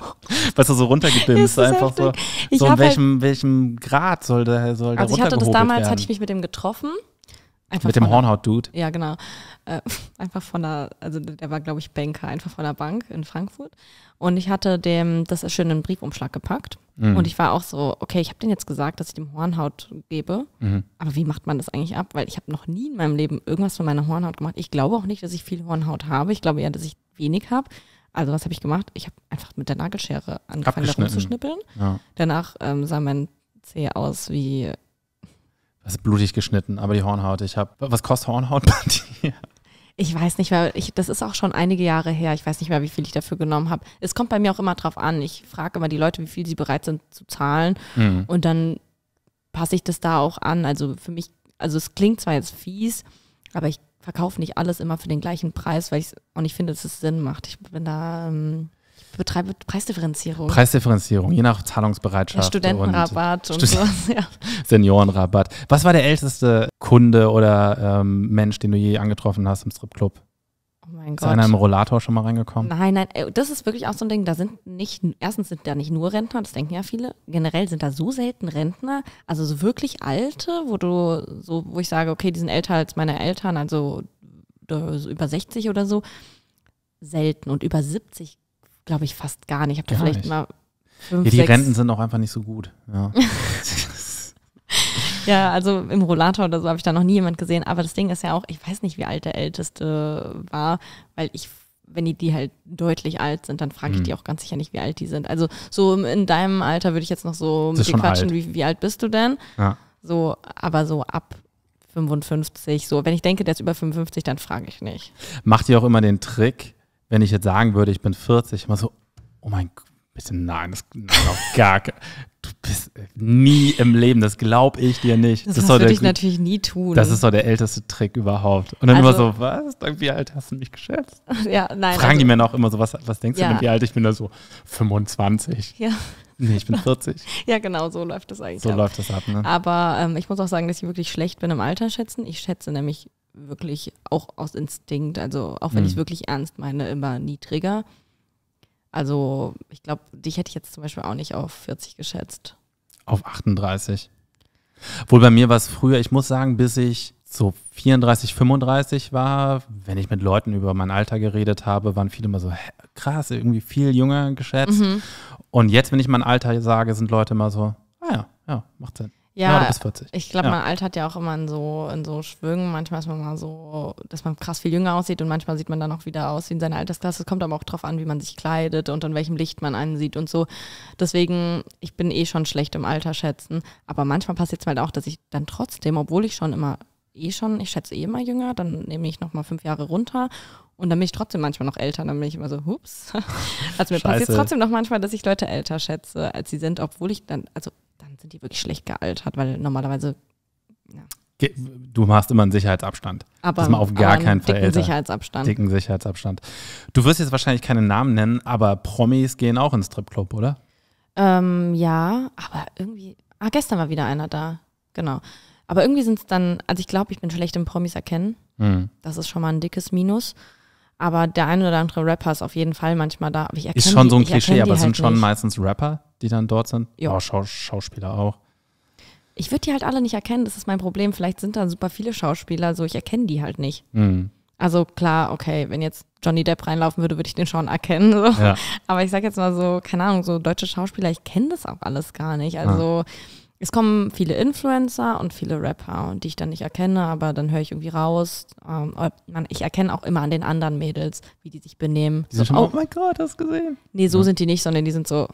was da so runtergedimst. Einfach heftig. so, ich so in halt welchem, halt welchem Grad soll der soll Also der ich hatte das damals, werden. hatte ich mich mit dem getroffen. Einfach mit dem Hornhaut-Dude? Ja, genau. Äh, einfach von der, also der war, glaube ich, Banker, einfach von der Bank in Frankfurt. Und ich hatte dem das schön in einen Briefumschlag gepackt. Mhm. Und ich war auch so, okay, ich habe denen jetzt gesagt, dass ich dem Hornhaut gebe. Mhm. Aber wie macht man das eigentlich ab? Weil ich habe noch nie in meinem Leben irgendwas von meiner Hornhaut gemacht. Ich glaube auch nicht, dass ich viel Hornhaut habe. Ich glaube eher, dass ich wenig habe. Also was habe ich gemacht? Ich habe einfach mit der Nagelschere angefangen, da zu Ja. Danach ähm, sah mein Zeh aus wie... Das ist blutig geschnitten, aber die Hornhaut, ich habe... Was kostet Hornhaut bei dir? Ich weiß nicht, weil ich, das ist auch schon einige Jahre her. Ich weiß nicht mehr, wie viel ich dafür genommen habe. Es kommt bei mir auch immer drauf an. Ich frage immer die Leute, wie viel sie bereit sind zu zahlen. Mhm. Und dann passe ich das da auch an. Also für mich, also es klingt zwar jetzt fies, aber ich verkaufe nicht alles immer für den gleichen Preis, weil ich auch nicht finde, dass es Sinn macht. Ich bin da. Ähm, ich betreibe Preisdifferenzierung. Preisdifferenzierung, je nach Zahlungsbereitschaft. Ja, Studentenrabatt und, und sowas, ja. Seniorenrabatt. Was war der älteste Kunde oder ähm, Mensch, den du je angetroffen hast im Stripclub? Oh mein Gott. Ist einer im Rollator schon mal reingekommen? Nein, nein, äh, das ist wirklich auch so ein Ding. Da sind nicht, erstens sind da nicht nur Rentner, das denken ja viele. Generell sind da so selten Rentner, also so wirklich alte, wo du so, wo ich sage, okay, die sind älter als meine Eltern, also so über 60 oder so. Selten und über 70, glaube ich, fast gar nicht. Ich habe da vielleicht nicht. mal Fünf, ja, die sechs. Renten sind auch einfach nicht so gut. Ja. Ja, also im Rollator oder so habe ich da noch nie jemand gesehen. Aber das Ding ist ja auch, ich weiß nicht, wie alt der Älteste äh, war, weil ich wenn die, die halt deutlich alt sind, dann frage ich mhm. die auch ganz sicher nicht, wie alt die sind. Also so in deinem Alter würde ich jetzt noch so mit dir quatschen, wie, wie, alt bist du denn? Ja. So, aber so ab 55, so, wenn ich denke, der ist über 55, dann frage ich nicht. Macht ihr auch immer den Trick, wenn ich jetzt sagen würde, ich bin 40, immer so, oh mein Gott, bitte nein, das ist noch gar bist äh, nie im Leben, das glaube ich dir nicht. Das, das würde ich natürlich nie tun. Das ist so der älteste Trick überhaupt. Und dann also, immer so, was? Wie alt hast du mich geschätzt? Ja, nein. Fragen also, die Männer auch immer so, was, was denkst ja. du denn, wie alt ich bin? Da so 25. Ja. Nee, ich bin 40. ja, genau, so läuft das eigentlich. So ab. läuft das ab, ne? Aber ähm, ich muss auch sagen, dass ich wirklich schlecht bin im Alter schätzen. Ich schätze nämlich wirklich auch aus Instinkt, also auch wenn mhm. ich es wirklich ernst meine, immer niedriger. Also ich glaube, dich hätte ich jetzt zum Beispiel auch nicht auf 40 geschätzt. Auf 38. Wohl bei mir war es früher, ich muss sagen, bis ich so 34, 35 war, wenn ich mit Leuten über mein Alter geredet habe, waren viele immer so krass, irgendwie viel jünger geschätzt. Mhm. Und jetzt, wenn ich mein Alter sage, sind Leute immer so, ah ja, ja, macht Sinn. Ja, ja du bist 40. ich glaube, ja. mein Alter ja auch immer in so, in so Schwüngen. Manchmal ist man mal so, dass man krass viel jünger aussieht und manchmal sieht man dann auch wieder aus wie in seiner Altersklasse. Es kommt aber auch darauf an, wie man sich kleidet und in welchem Licht man ansieht und so. Deswegen, ich bin eh schon schlecht im Alter schätzen. Aber manchmal passiert es halt auch, dass ich dann trotzdem, obwohl ich schon immer eh schon, ich schätze eh immer jünger, dann nehme ich nochmal fünf Jahre runter und dann bin ich trotzdem manchmal noch älter, dann bin ich immer so, hups. Also mir passiert trotzdem noch manchmal, dass ich Leute älter schätze, als sie sind, obwohl ich dann, also dann sind die wirklich schlecht gealtert, weil normalerweise. Ja. Du machst immer einen Sicherheitsabstand. Aber, das ist mal auf gar keinen Fall dicken älter. Sicherheitsabstand. Dicken Sicherheitsabstand. Du wirst jetzt wahrscheinlich keine Namen nennen, aber Promis gehen auch ins Stripclub, oder? Ähm, ja, aber irgendwie. Ah, gestern war wieder einer da. Genau. Aber irgendwie sind es dann, also ich glaube, ich bin schlecht im Promis erkennen. Mhm. Das ist schon mal ein dickes Minus. Aber der ein oder andere Rapper ist auf jeden Fall manchmal da. Aber ich ist schon die, so ein Klischee, aber halt sind schon nicht. meistens Rapper, die dann dort sind. Ja, oh, Schaus Schauspieler auch. Ich würde die halt alle nicht erkennen, das ist mein Problem. Vielleicht sind da super viele Schauspieler, so ich erkenne die halt nicht. Mhm. Also klar, okay, wenn jetzt Johnny Depp reinlaufen würde, würde ich den schon erkennen. So. Ja. Aber ich sag jetzt mal so, keine Ahnung, so deutsche Schauspieler, ich kenne das auch alles gar nicht. Ah. Also ah es kommen viele Influencer und viele Rapper, die ich dann nicht erkenne, aber dann höre ich irgendwie raus. Ähm, ich erkenne auch immer an den anderen Mädels, wie die sich benehmen. Die so, schon, oh, oh, mein Gott, hast du gesehen? Nee, so ja. sind die nicht, sondern die sind so.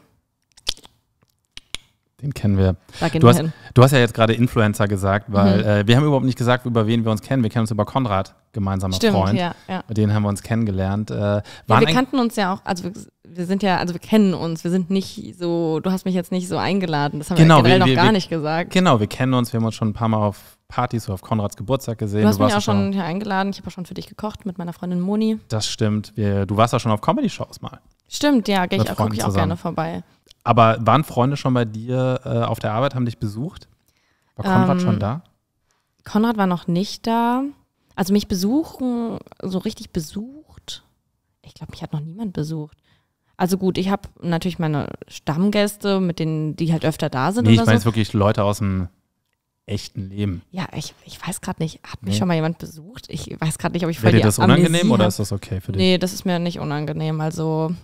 Den kennen wir. Da gehen du, wir hast, hin. du hast ja jetzt gerade Influencer gesagt, weil mhm. äh, wir haben überhaupt nicht gesagt, über wen wir uns kennen. Wir kennen uns über Konrad, gemeinsamer Stimmt, Freund. Ja, ja. denen haben wir uns kennengelernt. Äh, ja, wir kannten uns ja auch, also wir sind ja, also wir kennen uns, wir sind nicht so, du hast mich jetzt nicht so eingeladen, das haben genau, wir generell wir, noch wir, gar nicht gesagt. Genau, wir kennen uns, wir haben uns schon ein paar Mal auf Partys oder auf Konrads Geburtstag gesehen. Du hast du mich auch schon hier eingeladen, ich habe auch schon für dich gekocht mit meiner Freundin Moni. Das stimmt, wir, du warst ja schon auf Comedy-Shows mal. Stimmt, ja, gehe ich, gucke ich auch gerne vorbei. Aber waren Freunde schon bei dir äh, auf der Arbeit, haben dich besucht? War Konrad ähm, schon da? Konrad war noch nicht da. Also mich besuchen, so richtig besucht. Ich glaube, mich hat noch niemand besucht. Also gut, ich habe natürlich meine Stammgäste, mit denen, die halt öfter da sind. Nee, ich meine so. jetzt wirklich Leute aus dem echten Leben. Ja, ich, ich weiß gerade nicht, hat mich nee. schon mal jemand besucht? Ich weiß gerade nicht, ob ich Wäre dir das unangenehm hab. oder ist das okay für dich? Nee, das ist mir nicht unangenehm, also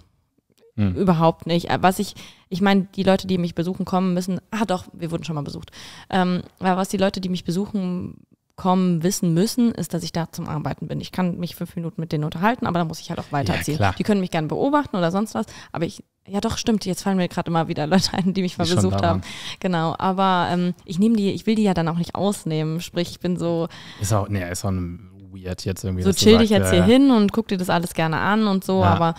hm. überhaupt nicht. Äh, was ich, ich meine, die Leute, die mich besuchen kommen müssen, ah doch, wir wurden schon mal besucht. Ähm, aber was die Leute, die mich besuchen kommen, wissen müssen, ist, dass ich da zum Arbeiten bin. Ich kann mich fünf Minuten mit denen unterhalten, aber da muss ich halt auch weiterziehen. Ja, die können mich gerne beobachten oder sonst was, aber ich, ja doch, stimmt, jetzt fallen mir gerade immer wieder Leute ein, die mich mal besucht haben. Genau, aber ähm, ich nehme die, ich will die ja dann auch nicht ausnehmen, sprich, ich bin so. Ist auch, nee, ist auch weird jetzt irgendwie. So chill dich jetzt hier ja. hin und guck dir das alles gerne an und so, aber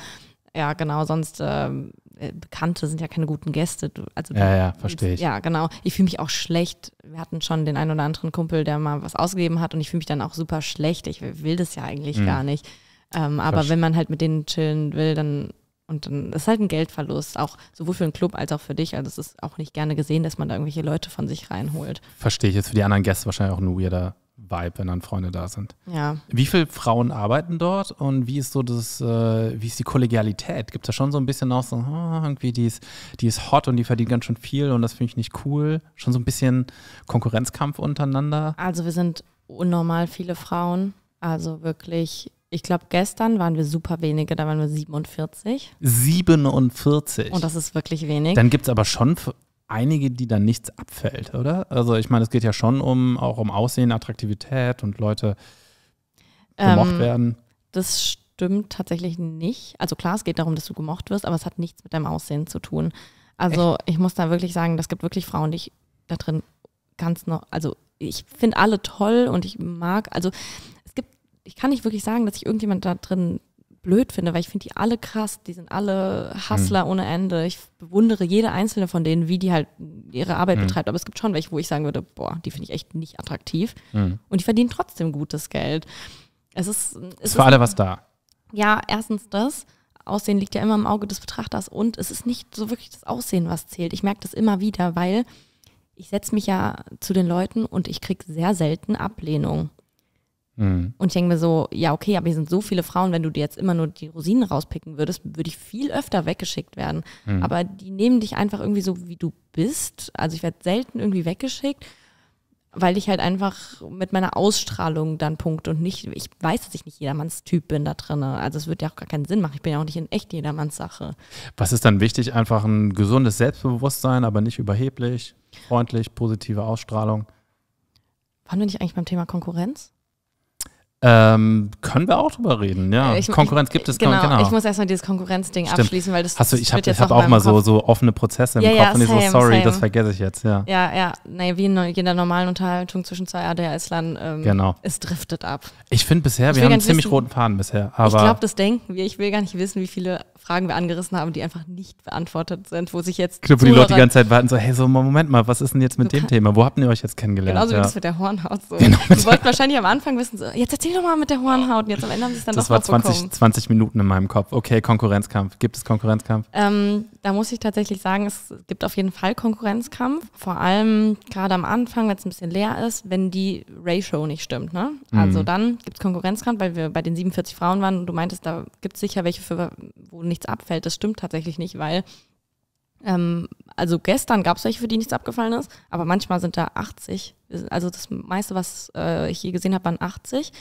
ja, genau, sonst. Ähm, äh, Bekannte sind ja keine guten Gäste. Also, ja, ja, verstehe ich. Ja, genau. Ich fühle mich auch schlecht. Wir hatten schon den einen oder anderen Kumpel, der mal was ausgegeben hat und ich fühle mich dann auch super schlecht. Ich will das ja eigentlich mhm. gar nicht. Ähm, aber wenn man halt mit denen chillen will, dann und dann ist halt ein Geldverlust, auch sowohl für den Club als auch für dich. Also es ist auch nicht gerne gesehen, dass man da irgendwelche Leute von sich reinholt. Verstehe ich. Jetzt für die anderen Gäste wahrscheinlich auch ein weirder Vibe, wenn dann Freunde da sind. Ja. Wie viele Frauen arbeiten dort und wie ist so das, äh, wie ist die Kollegialität? Gibt es da schon so ein bisschen auch so, oh, irgendwie, die ist, die ist hot und die verdient ganz schön viel und das finde ich nicht cool? Schon so ein bisschen Konkurrenzkampf untereinander? Also wir sind unnormal viele Frauen. Also wirklich, ich glaube, gestern waren wir super wenige, da waren wir 47. 47? Und das ist wirklich wenig. Dann gibt es aber schon einige, die dann nichts abfällt, oder? Also ich meine, es geht ja schon um auch um Aussehen, Attraktivität und Leute gemocht ähm, werden. Das stimmt tatsächlich nicht. Also klar, es geht darum, dass du gemocht wirst, aber es hat nichts mit deinem Aussehen zu tun. Also Echt? ich muss da wirklich sagen, das gibt wirklich Frauen, die ich da drin ganz noch, also ich finde alle toll und ich mag, also es gibt, ich kann nicht wirklich sagen, dass ich irgendjemand da drin blöd finde, weil ich finde die alle krass, die sind alle Hustler mhm. ohne Ende. Ich bewundere jede einzelne von denen, wie die halt ihre Arbeit mhm. betreibt. Aber es gibt schon welche, wo ich sagen würde, boah, die finde ich echt nicht attraktiv. Mhm. Und die verdienen trotzdem gutes Geld. Es ist, es ist für ist, alle was da. Ja, erstens das. Aussehen liegt ja immer im Auge des Betrachters und es ist nicht so wirklich das Aussehen, was zählt. Ich merke das immer wieder, weil ich setze mich ja zu den Leuten und ich kriege sehr selten Ablehnung. Mhm. Und ich denke mir so, ja, okay, aber hier sind so viele Frauen, wenn du dir jetzt immer nur die Rosinen rauspicken würdest, würde ich viel öfter weggeschickt werden. Mhm. Aber die nehmen dich einfach irgendwie so, wie du bist. Also ich werde selten irgendwie weggeschickt, weil ich halt einfach mit meiner Ausstrahlung dann punkt und nicht, ich weiß, dass ich nicht jedermanns Typ bin da drin. Also es würde ja auch gar keinen Sinn machen. Ich bin ja auch nicht in echt jedermanns Sache. Was ist dann wichtig? Einfach ein gesundes Selbstbewusstsein, aber nicht überheblich, freundlich, positive Ausstrahlung. Waren wir nicht eigentlich beim Thema Konkurrenz? Ähm, können wir auch drüber reden, ja. Äh, ich, Konkurrenz gibt es, genau, genau. Ich muss erstmal dieses Konkurrenzding Stimmt. abschließen, weil das Hast du, ich habe hab auch mal so, so offene Prozesse im ja, Kopf ja, und ich so, sorry, same. das vergesse ich jetzt, ja. Ja, ja, naja, wie in jeder normalen Unterhaltung zwischen zwei ADHS-Lern, ähm, genau. es driftet ab. Ich finde bisher, ich wir haben einen ziemlich wissen, roten Faden bisher. Aber ich glaube, das denken wir. Ich will gar nicht wissen, wie viele Fragen wir angerissen haben, die einfach nicht beantwortet sind, wo sich jetzt. Ich glaube, wo die Leute die ganze Zeit warten, so, hey, so, Moment mal, was ist denn jetzt mit dem Thema? Wo habt ihr euch jetzt kennengelernt? Genauso ja. wie das mit der Hornhaut. So. Genau, die wollten wahrscheinlich am Anfang wissen, so, jetzt erzähl doch mal mit der Hornhaut. Und jetzt am Ende haben sie es dann Das war 20, 20, Minuten in meinem Kopf. Okay, Konkurrenzkampf. Gibt es Konkurrenzkampf? Ähm, da muss ich tatsächlich sagen, es gibt auf jeden Fall Konkurrenzkampf. Vor allem gerade am Anfang, wenn es ein bisschen leer ist, wenn die Ratio nicht stimmt. Ne? Also mhm. dann gibt es Konkurrenzkampf, weil wir bei den 47 Frauen waren und du meintest, da gibt es sicher welche für wo nichts abfällt. Das stimmt tatsächlich nicht, weil ähm, also gestern gab es welche, für die nichts abgefallen ist, aber manchmal sind da 80. Also das meiste, was äh, ich je gesehen habe, waren 80.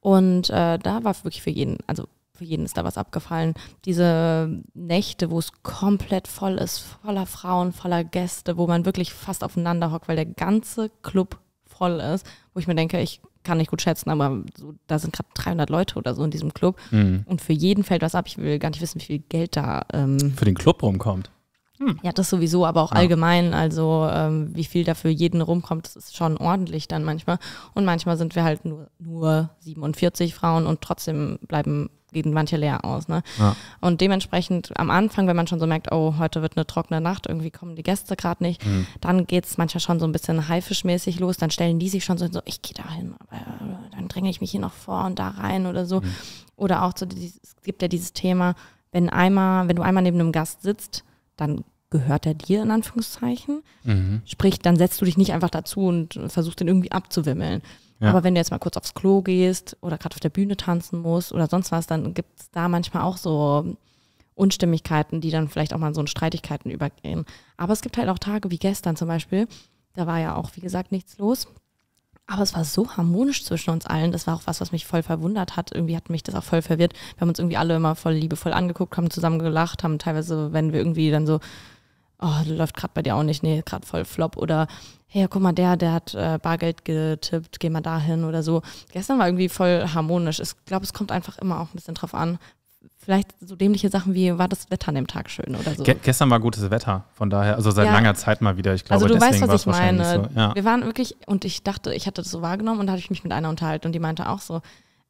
Und äh, da war wirklich für jeden, also für jeden ist da was abgefallen. Diese Nächte, wo es komplett voll ist, voller Frauen, voller Gäste, wo man wirklich fast aufeinander hockt, weil der ganze Club voll ist, wo ich mir denke, ich kann nicht gut schätzen, aber so, da sind gerade 300 Leute oder so in diesem Club mhm. und für jeden fällt was ab. Ich will gar nicht wissen, wie viel Geld da ähm, für den Club rumkommt. Hm. Ja, das sowieso, aber auch ja. allgemein. Also ähm, wie viel dafür jeden rumkommt, das ist schon ordentlich dann manchmal. Und manchmal sind wir halt nur, nur 47 Frauen und trotzdem bleiben gehen manche leer aus. Ne? Ja. Und dementsprechend am Anfang, wenn man schon so merkt, oh, heute wird eine trockene Nacht, irgendwie kommen die Gäste gerade nicht, mhm. dann geht es manchmal schon so ein bisschen haifischmäßig los, dann stellen die sich schon so, so ich gehe da hin, aber äh, dann dränge ich mich hier noch vor und da rein oder so. Mhm. Oder auch so, es gibt ja dieses Thema, wenn einmal, wenn du einmal neben einem Gast sitzt, dann gehört er dir in Anführungszeichen. Mhm. Sprich, dann setzt du dich nicht einfach dazu und versuchst den irgendwie abzuwimmeln. Ja. Aber wenn du jetzt mal kurz aufs Klo gehst oder gerade auf der Bühne tanzen musst oder sonst was, dann gibt es da manchmal auch so Unstimmigkeiten, die dann vielleicht auch mal in so in Streitigkeiten übergehen. Aber es gibt halt auch Tage wie gestern zum Beispiel, da war ja auch, wie gesagt, nichts los. Aber es war so harmonisch zwischen uns allen. Das war auch was, was mich voll verwundert hat. Irgendwie hat mich das auch voll verwirrt. Wir haben uns irgendwie alle immer voll liebevoll angeguckt, haben zusammen gelacht, haben teilweise, wenn wir irgendwie dann so, oh, läuft gerade bei dir auch nicht, nee, gerade voll flop oder hey, guck mal, der, der hat äh, Bargeld getippt, geh mal dahin oder so. Gestern war irgendwie voll harmonisch. Ich glaube, es kommt einfach immer auch ein bisschen drauf an, vielleicht so dämliche Sachen wie, war das Wetter an dem Tag schön oder so. Ge gestern war gutes Wetter, von daher, also seit ja. langer Zeit mal wieder. Ich also glaube, also du weißt, was ich meine. So, ja. Wir waren wirklich, und ich dachte, ich hatte das so wahrgenommen und da hatte ich mich mit einer unterhalten und die meinte auch so,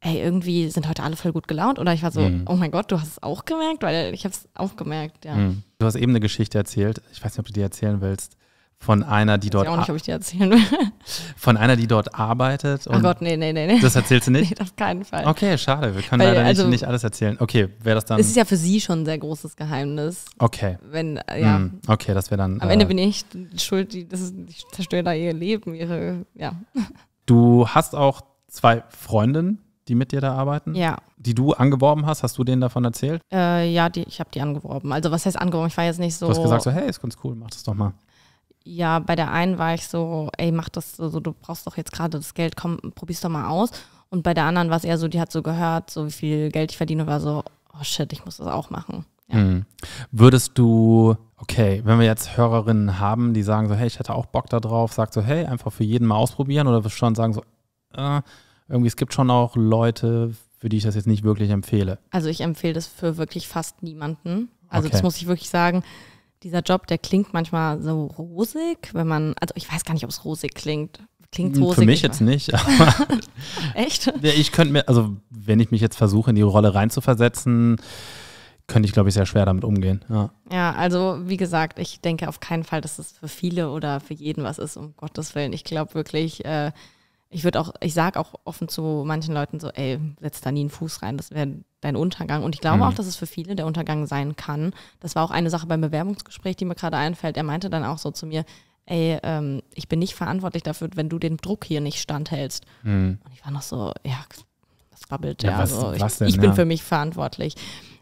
ey, irgendwie sind heute alle voll gut gelaunt. Oder ich war so, mhm. oh mein Gott, du hast es auch gemerkt, weil ich habe es auch gemerkt, ja. Mhm. Du hast eben eine Geschichte erzählt, ich weiß nicht, ob du die erzählen willst von einer, die dort ich auch nicht, ob ich dir erzählen will. von einer, die dort arbeitet. oh Gott, nee, nee, nee, nee. Das erzählst du nicht? nee, auf keinen Fall. Okay, schade. Wir können Weil, leider also, nicht, nicht, alles erzählen. Okay, wäre das dann. Es ist ja für sie schon ein sehr großes Geheimnis. Okay. Wenn, äh, ja. Mm, okay, das wäre dann. Am äh, Ende bin ich schuld, die, das ist, ich zerstöre da ihr Leben, ihre, ja. Du hast auch zwei Freundinnen, die mit dir da arbeiten? Ja. Die du angeworben hast, hast du denen davon erzählt? Äh, ja, die, ich habe die angeworben. Also was heißt angeworben? Ich war jetzt nicht so. Du hast gesagt so, hey, ist ganz cool, mach das doch mal ja, bei der einen war ich so, ey, mach das, so, du brauchst doch jetzt gerade das Geld, komm, probier's doch mal aus. Und bei der anderen war es eher so, die hat so gehört, so wie viel Geld ich verdiene, war so, oh shit, ich muss das auch machen. Ja. Mhm. Würdest du, okay, wenn wir jetzt Hörerinnen haben, die sagen so, hey, ich hätte auch Bock da drauf, sagst so, hey, einfach für jeden mal ausprobieren oder wirst du schon sagen so, äh, irgendwie, es gibt schon auch Leute, für die ich das jetzt nicht wirklich empfehle. Also ich empfehle das für wirklich fast niemanden. Also okay. das muss ich wirklich sagen dieser Job, der klingt manchmal so rosig, wenn man, also ich weiß gar nicht, ob es rosig klingt. Klingt hm, rosig. Für mich jetzt nicht. Aber Echt? Ich könnte mir, also wenn ich mich jetzt versuche, in die Rolle reinzuversetzen, könnte ich, glaube ich, sehr schwer damit umgehen. Ja. ja, also wie gesagt, ich denke auf keinen Fall, dass es für viele oder für jeden was ist, um Gottes Willen. Ich glaube wirklich, äh, ich würde auch, ich sage auch offen zu manchen Leuten so, ey, setz da nie einen Fuß rein, das wäre dein Untergang. Und ich glaube mhm. auch, dass es für viele der Untergang sein kann. Das war auch eine Sache beim Bewerbungsgespräch, die mir gerade einfällt. Er meinte dann auch so zu mir, ey, ähm, ich bin nicht verantwortlich dafür, wenn du den Druck hier nicht standhältst. Mhm. Und ich war noch so, ja, das babbelt ja. ja was, also ich, denn, ich bin ja. für mich verantwortlich.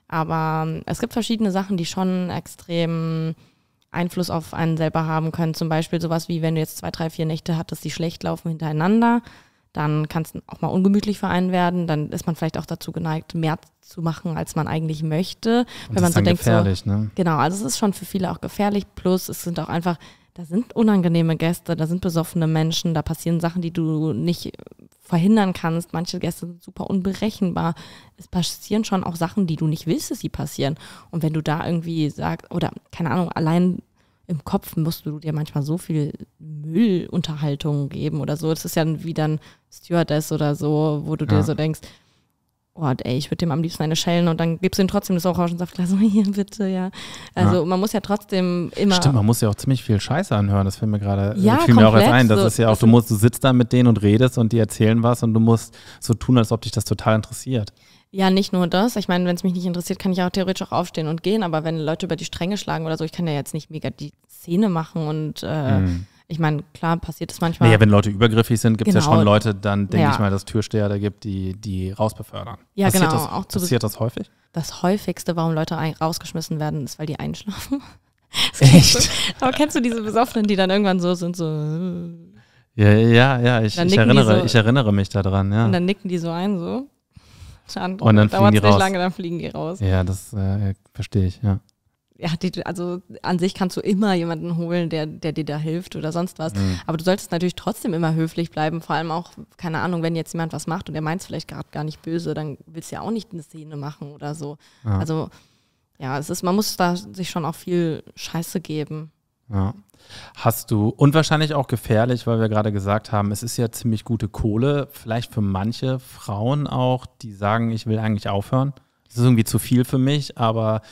Aber ähm, es gibt verschiedene Sachen, die schon extrem Einfluss auf einen selber haben können. Zum Beispiel sowas wie, wenn du jetzt zwei, drei, vier Nächte hattest, die schlecht laufen hintereinander, dann kann es auch mal ungemütlich für einen werden. Dann ist man vielleicht auch dazu geneigt, mehr zu machen, als man eigentlich möchte. Und wenn man so denkt, gefährlich, so, ne? Genau, also es ist schon für viele auch gefährlich. Plus, es sind auch einfach, da sind unangenehme Gäste, da sind besoffene Menschen, da passieren Sachen, die du nicht verhindern kannst. Manche Gäste sind super unberechenbar. Es passieren schon auch Sachen, die du nicht willst, dass sie passieren. Und wenn du da irgendwie sagst, oder keine Ahnung, allein im Kopf musst du dir manchmal so viel Müllunterhaltung geben oder so. Das ist ja wie dann Stewardess oder so, wo du ja. dir so denkst, oh, ey, ich würde dem am liebsten eine schellen und dann gibst du ihm trotzdem das Orangensaftglas. Hier, bitte, ja. Also ja. man muss ja trotzdem immer. Stimmt, man muss ja auch ziemlich viel Scheiße anhören. Das fällt mir gerade äh, ja, fiel mir auch jetzt ein. Das so, ist ja auch, du musst, du sitzt da mit denen und redest und die erzählen was und du musst so tun, als ob dich das total interessiert. Ja, nicht nur das. Ich meine, wenn es mich nicht interessiert, kann ich auch theoretisch auch aufstehen und gehen. Aber wenn Leute über die Stränge schlagen oder so, ich kann ja jetzt nicht mega die Szene machen und äh, mhm. Ich meine, klar passiert es manchmal. Naja, wenn Leute übergriffig sind, gibt es genau. ja schon Leute, dann denke ja. ich mal, dass Türsteher da gibt, die, die rausbefördern. Ja, passiert genau. Das, auch passiert das häufig? Das häufigste, warum Leute rausgeschmissen werden, ist, weil die einschlafen. Echt? Du, aber kennst du diese Besoffenen, die dann irgendwann so sind, so. Ja, ja, ja, ich, ich erinnere, so, ich erinnere mich daran, ja. Und dann nicken die so ein, so. Und dann, dann fliegen die raus. lange, dann fliegen die raus. Ja, das äh, verstehe ich, ja ja, die, also an sich kannst du immer jemanden holen, der, der dir da hilft oder sonst was. Mhm. Aber du solltest natürlich trotzdem immer höflich bleiben, vor allem auch, keine Ahnung, wenn jetzt jemand was macht und er meint es vielleicht gerade gar nicht böse, dann willst du ja auch nicht eine Szene machen oder so. Ja. Also ja, es ist, man muss da sich schon auch viel Scheiße geben. Ja. Hast du, und wahrscheinlich auch gefährlich, weil wir gerade gesagt haben, es ist ja ziemlich gute Kohle, vielleicht für manche Frauen auch, die sagen, ich will eigentlich aufhören. Es ist irgendwie zu viel für mich, aber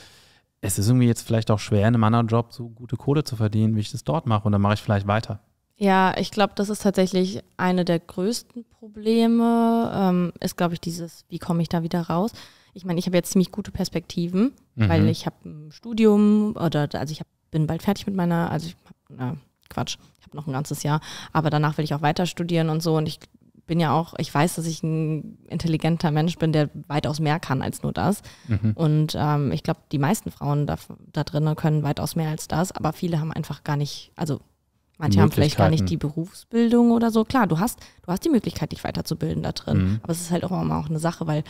es ist irgendwie jetzt vielleicht auch schwer, in einem anderen Job so gute Kohle zu verdienen, wie ich das dort mache. Und dann mache ich vielleicht weiter. Ja, ich glaube, das ist tatsächlich eine der größten Probleme, ähm, ist, glaube ich, dieses, wie komme ich da wieder raus? Ich meine, ich habe jetzt ziemlich gute Perspektiven, mhm. weil ich habe ein Studium oder also ich hab, bin bald fertig mit meiner, also ich habe, äh, Quatsch, ich habe noch ein ganzes Jahr, aber danach will ich auch weiter studieren und so und ich bin ja auch, ich weiß, dass ich ein intelligenter Mensch bin, der weitaus mehr kann als nur das. Mhm. Und ähm, ich glaube, die meisten Frauen da, da drinnen können weitaus mehr als das, aber viele haben einfach gar nicht, also manche haben vielleicht gar nicht die Berufsbildung oder so. Klar, du hast, du hast die Möglichkeit, dich weiterzubilden da drin. Mhm. Aber es ist halt auch immer auch eine Sache, weil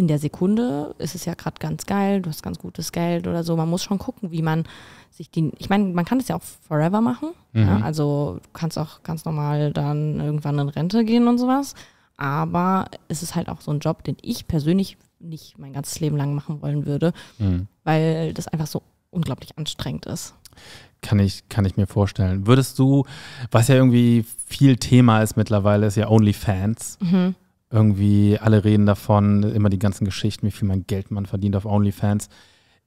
in der Sekunde ist es ja gerade ganz geil, du hast ganz gutes Geld oder so. Man muss schon gucken, wie man sich die. Ich meine, man kann das ja auch forever machen. Ne? Mhm. Ja? Also du kannst auch ganz normal dann irgendwann in Rente gehen und sowas. Aber es ist halt auch so ein Job, den ich persönlich nicht mein ganzes Leben lang machen wollen würde, mhm. weil das einfach so unglaublich anstrengend ist. Kann ich, kann ich mir vorstellen. Würdest du, was ja irgendwie viel Thema ist mittlerweile, ist ja OnlyFans. Mhm irgendwie alle reden davon, immer die ganzen Geschichten, wie viel man Geld man verdient auf OnlyFans.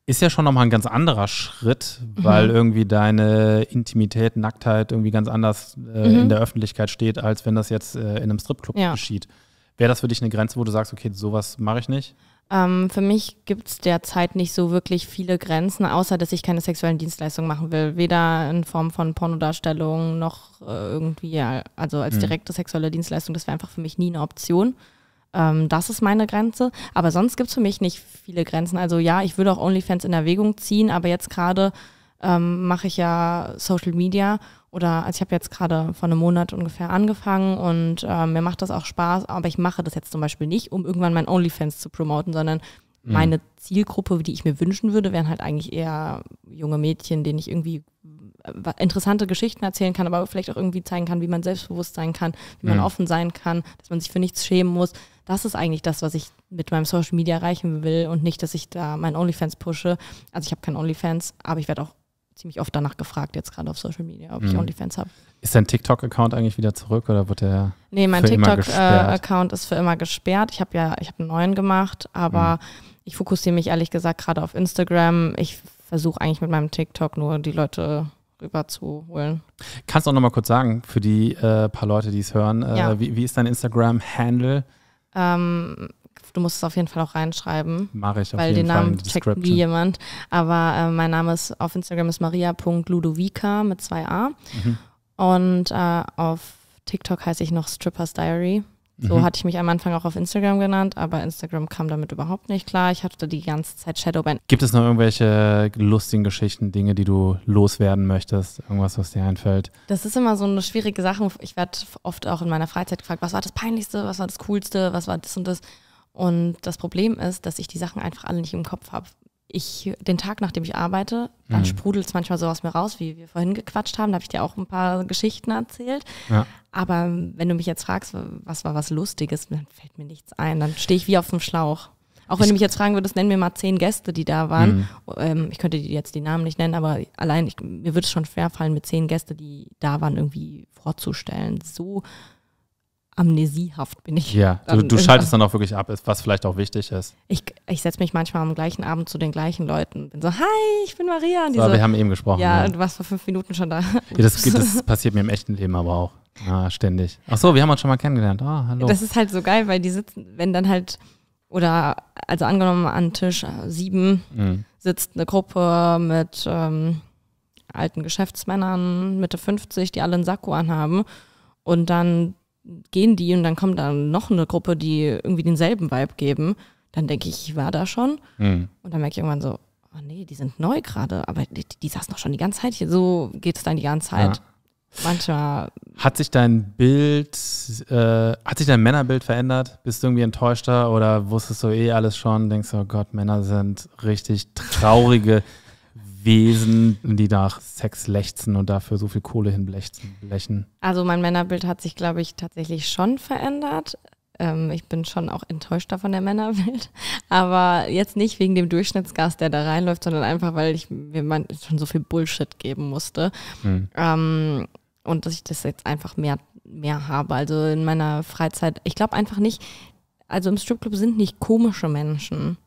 Ist ja schon nochmal ein ganz anderer Schritt, weil mhm. irgendwie deine Intimität, Nacktheit irgendwie ganz anders äh, mhm. in der Öffentlichkeit steht, als wenn das jetzt äh, in einem Stripclub ja. geschieht. Wäre das für dich eine Grenze, wo du sagst, okay, sowas mache ich nicht? Ähm, für mich gibt es derzeit nicht so wirklich viele Grenzen, außer dass ich keine sexuellen Dienstleistungen machen will. Weder in Form von Pornodarstellung noch äh, irgendwie, also als mhm. direkte sexuelle Dienstleistung. Das wäre einfach für mich nie eine Option. Ähm, das ist meine Grenze. Aber sonst gibt es für mich nicht viele Grenzen. Also ja, ich würde auch OnlyFans in Erwägung ziehen, aber jetzt gerade ähm, mache ich ja Social Media oder also ich habe jetzt gerade vor einem Monat ungefähr angefangen und äh, mir macht das auch Spaß, aber ich mache das jetzt zum Beispiel nicht, um irgendwann mein OnlyFans zu promoten, sondern mhm. meine Zielgruppe, die ich mir wünschen würde, wären halt eigentlich eher junge Mädchen, denen ich irgendwie äh, interessante Geschichten erzählen kann, aber vielleicht auch irgendwie zeigen kann, wie man selbstbewusst sein kann, wie man mhm. offen sein kann, dass man sich für nichts schämen muss. Das ist eigentlich das, was ich mit meinem Social Media erreichen will und nicht, dass ich da mein OnlyFans pushe. Also ich habe kein OnlyFans, aber ich werde auch ziemlich oft danach gefragt, jetzt gerade auf Social Media, ob mhm. ich OnlyFans habe. Ist dein TikTok-Account eigentlich wieder zurück oder wird der? Nee, mein TikTok-Account äh, ist für immer gesperrt. Ich habe ja, ich habe einen neuen gemacht, aber mhm. ich fokussiere mich ehrlich gesagt gerade auf Instagram. Ich versuche eigentlich mit meinem TikTok nur die Leute rüberzuholen. Kannst du auch nochmal kurz sagen, für die äh, paar Leute, die es hören, äh, ja. wie, wie ist dein Instagram-Handle? Ähm, du musst es auf jeden Fall auch reinschreiben. Mache ich auf jeden Fall. Weil den Namen Fall checkt nie jemand. Aber äh, mein Name ist auf Instagram ist maria.ludovica mit zwei A. Mhm. Und äh, auf TikTok heiße ich noch Strippers Diary. So mhm. hatte ich mich am Anfang auch auf Instagram genannt, aber Instagram kam damit überhaupt nicht klar. Ich hatte die ganze Zeit Shadowband. Gibt es noch irgendwelche lustigen Geschichten, Dinge, die du loswerden möchtest? Irgendwas, was dir einfällt? Das ist immer so eine schwierige Sache. Ich werde oft auch in meiner Freizeit gefragt, was war das Peinlichste, was war das Coolste, was war das und das. Und das Problem ist, dass ich die Sachen einfach alle nicht im Kopf habe. Ich, den Tag, nachdem ich arbeite, dann mhm. sprudelt es manchmal so aus mir raus, wie wir vorhin gequatscht haben. Da habe ich dir auch ein paar Geschichten erzählt. Ja. Aber wenn du mich jetzt fragst, was war was Lustiges, dann fällt mir nichts ein. Dann stehe ich wie auf dem Schlauch. Auch wenn du mich jetzt fragen würdest, nenn mir mal zehn Gäste, die da waren. Mhm. Ähm, ich könnte dir jetzt die Namen nicht nennen, aber allein ich, mir würde es schon schwer fallen, mit zehn Gästen, die da waren, irgendwie vorzustellen. So amnesiehaft bin ich. Ja, du, du schaltest dann auch wirklich ab, was vielleicht auch wichtig ist. Ich, ich setze mich manchmal am gleichen Abend zu den gleichen Leuten. Bin so, hi, ich bin Maria. Und so, so, wir haben eben gesprochen. Ja, ja, ne? und du warst vor fünf Minuten schon da. Ja, das, das passiert mir im echten Leben aber auch. Ja, ah, ständig. Ach so, wir haben uns schon mal kennengelernt. Ah, hallo. Das ist halt so geil, weil die sitzen, wenn dann halt, oder also angenommen an Tisch sieben mhm. sitzt eine Gruppe mit ähm, alten Geschäftsmännern Mitte 50, die alle einen Sakko anhaben. Und dann gehen die und dann kommt da noch eine Gruppe, die irgendwie denselben Vibe geben, dann denke ich, ich war da schon. Mhm. Und dann merke ich irgendwann so, oh nee, die sind neu gerade, aber die, die saßen doch schon die ganze Zeit hier. So geht es dann die ganze Zeit. Ja. Manchmal. Hat sich dein Bild, äh, hat sich dein Männerbild verändert? Bist du irgendwie enttäuschter oder wusstest du eh alles schon? Denkst du, oh Gott, Männer sind richtig traurige. Wesen, die nach Sex lechzen und dafür so viel Kohle hinblechen. Also mein Männerbild hat sich, glaube ich, tatsächlich schon verändert. Ähm, ich bin schon auch enttäuschter von der Männerwelt. Aber jetzt nicht wegen dem Durchschnittsgas, der da reinläuft, sondern einfach, weil ich mir man schon so viel Bullshit geben musste. Mhm. Ähm, und dass ich das jetzt einfach mehr, mehr habe. Also in meiner Freizeit, ich glaube einfach nicht, also im Stripclub sind nicht komische Menschen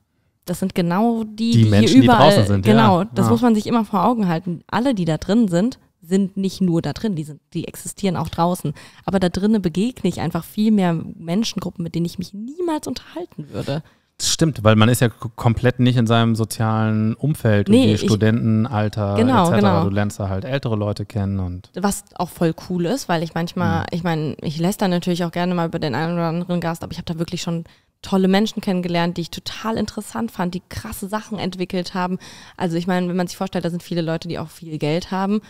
das sind genau die, die, die Menschen, überall, die draußen sind. Genau, ja. das ja. muss man sich immer vor Augen halten. Alle, die da drin sind, sind nicht nur da drin, die, sind, die existieren auch draußen. Aber da drinnen begegne ich einfach viel mehr Menschengruppen, mit denen ich mich niemals unterhalten würde. Das stimmt, weil man ist ja komplett nicht in seinem sozialen Umfeld, nee, ich, Studentenalter genau, etc. Genau. Du lernst da halt ältere Leute kennen und was auch voll cool ist, weil ich manchmal, mhm. ich meine, ich lässt da natürlich auch gerne mal über den einen oder anderen Gast, aber ich habe da wirklich schon tolle Menschen kennengelernt, die ich total interessant fand, die krasse Sachen entwickelt haben. Also ich meine, wenn man sich vorstellt, da sind viele Leute, die auch viel Geld haben,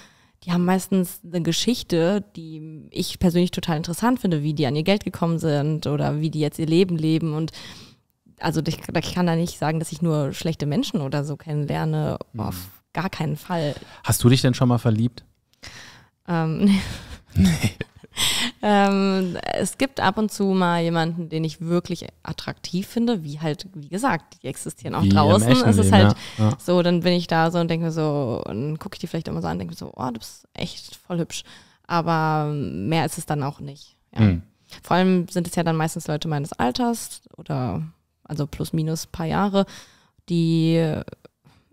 die haben meistens eine Geschichte, die ich persönlich total interessant finde, wie die an ihr Geld gekommen sind oder wie die jetzt ihr Leben leben. Und also ich, ich kann da nicht sagen, dass ich nur schlechte Menschen oder so kennenlerne. Mhm. Auf gar keinen Fall. Hast du dich denn schon mal verliebt? Ähm, nee ähm, es gibt ab und zu mal jemanden, den ich wirklich attraktiv finde, wie halt, wie gesagt, die existieren auch wie draußen. Es ist halt ja. Ja. so, dann bin ich da so und denke mir so, und gucke ich die vielleicht immer so an, und denke mir so, oh, du bist echt voll hübsch. Aber mehr ist es dann auch nicht. Ja. Mhm. Vor allem sind es ja dann meistens Leute meines Alters oder also plus minus paar Jahre, die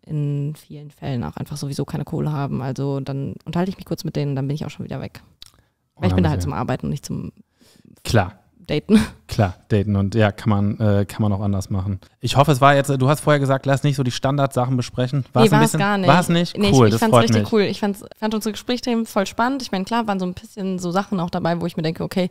in vielen Fällen auch einfach sowieso keine Kohle haben. Also dann unterhalte ich mich kurz mit denen, dann bin ich auch schon wieder weg. Weil ich bin da halt zum Arbeiten, nicht zum Klar. Daten. Klar, daten und ja, kann man, äh, kann man auch anders machen. Ich hoffe, es war jetzt, du hast vorher gesagt, lass nicht so die Standardsachen besprechen. War nee, war es gar nicht. War es nicht? Nee, cool, ich, ich fand es richtig mich. cool. Ich fand's, fand unsere Gesprächsthemen voll spannend. Ich meine, klar waren so ein bisschen so Sachen auch dabei, wo ich mir denke, okay,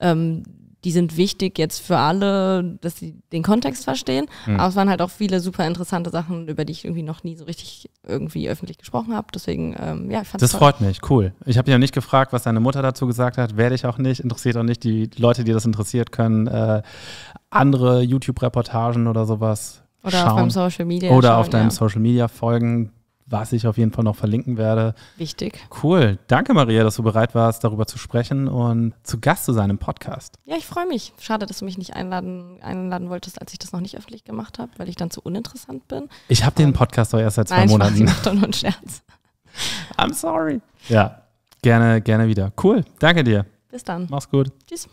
ähm, die sind wichtig jetzt für alle, dass sie den Kontext verstehen. Mhm. Aber es waren halt auch viele super interessante Sachen, über die ich irgendwie noch nie so richtig irgendwie öffentlich gesprochen habe. Deswegen, ähm, ja, ich fand Das toll. freut mich, cool. Ich habe dich noch nicht gefragt, was deine Mutter dazu gesagt hat. Werde ich auch nicht, interessiert auch nicht. Die Leute, die das interessiert, können äh, andere YouTube-Reportagen oder sowas. Oder schauen. auf meinem Social Media. Oder schauen, auf deinem ja. Social Media folgen was ich auf jeden Fall noch verlinken werde. Wichtig. Cool. Danke, Maria, dass du bereit warst, darüber zu sprechen und zu Gast zu sein im Podcast. Ja, ich freue mich. Schade, dass du mich nicht einladen, einladen wolltest, als ich das noch nicht öffentlich gemacht habe, weil ich dann zu uninteressant bin. Ich habe den ähm, Podcast doch erst seit zwei nein, Monaten. Ich mache doch nur einen Scherz. I'm sorry. Ja, gerne, gerne wieder. Cool. Danke dir. Bis dann. Mach's gut. Tschüss.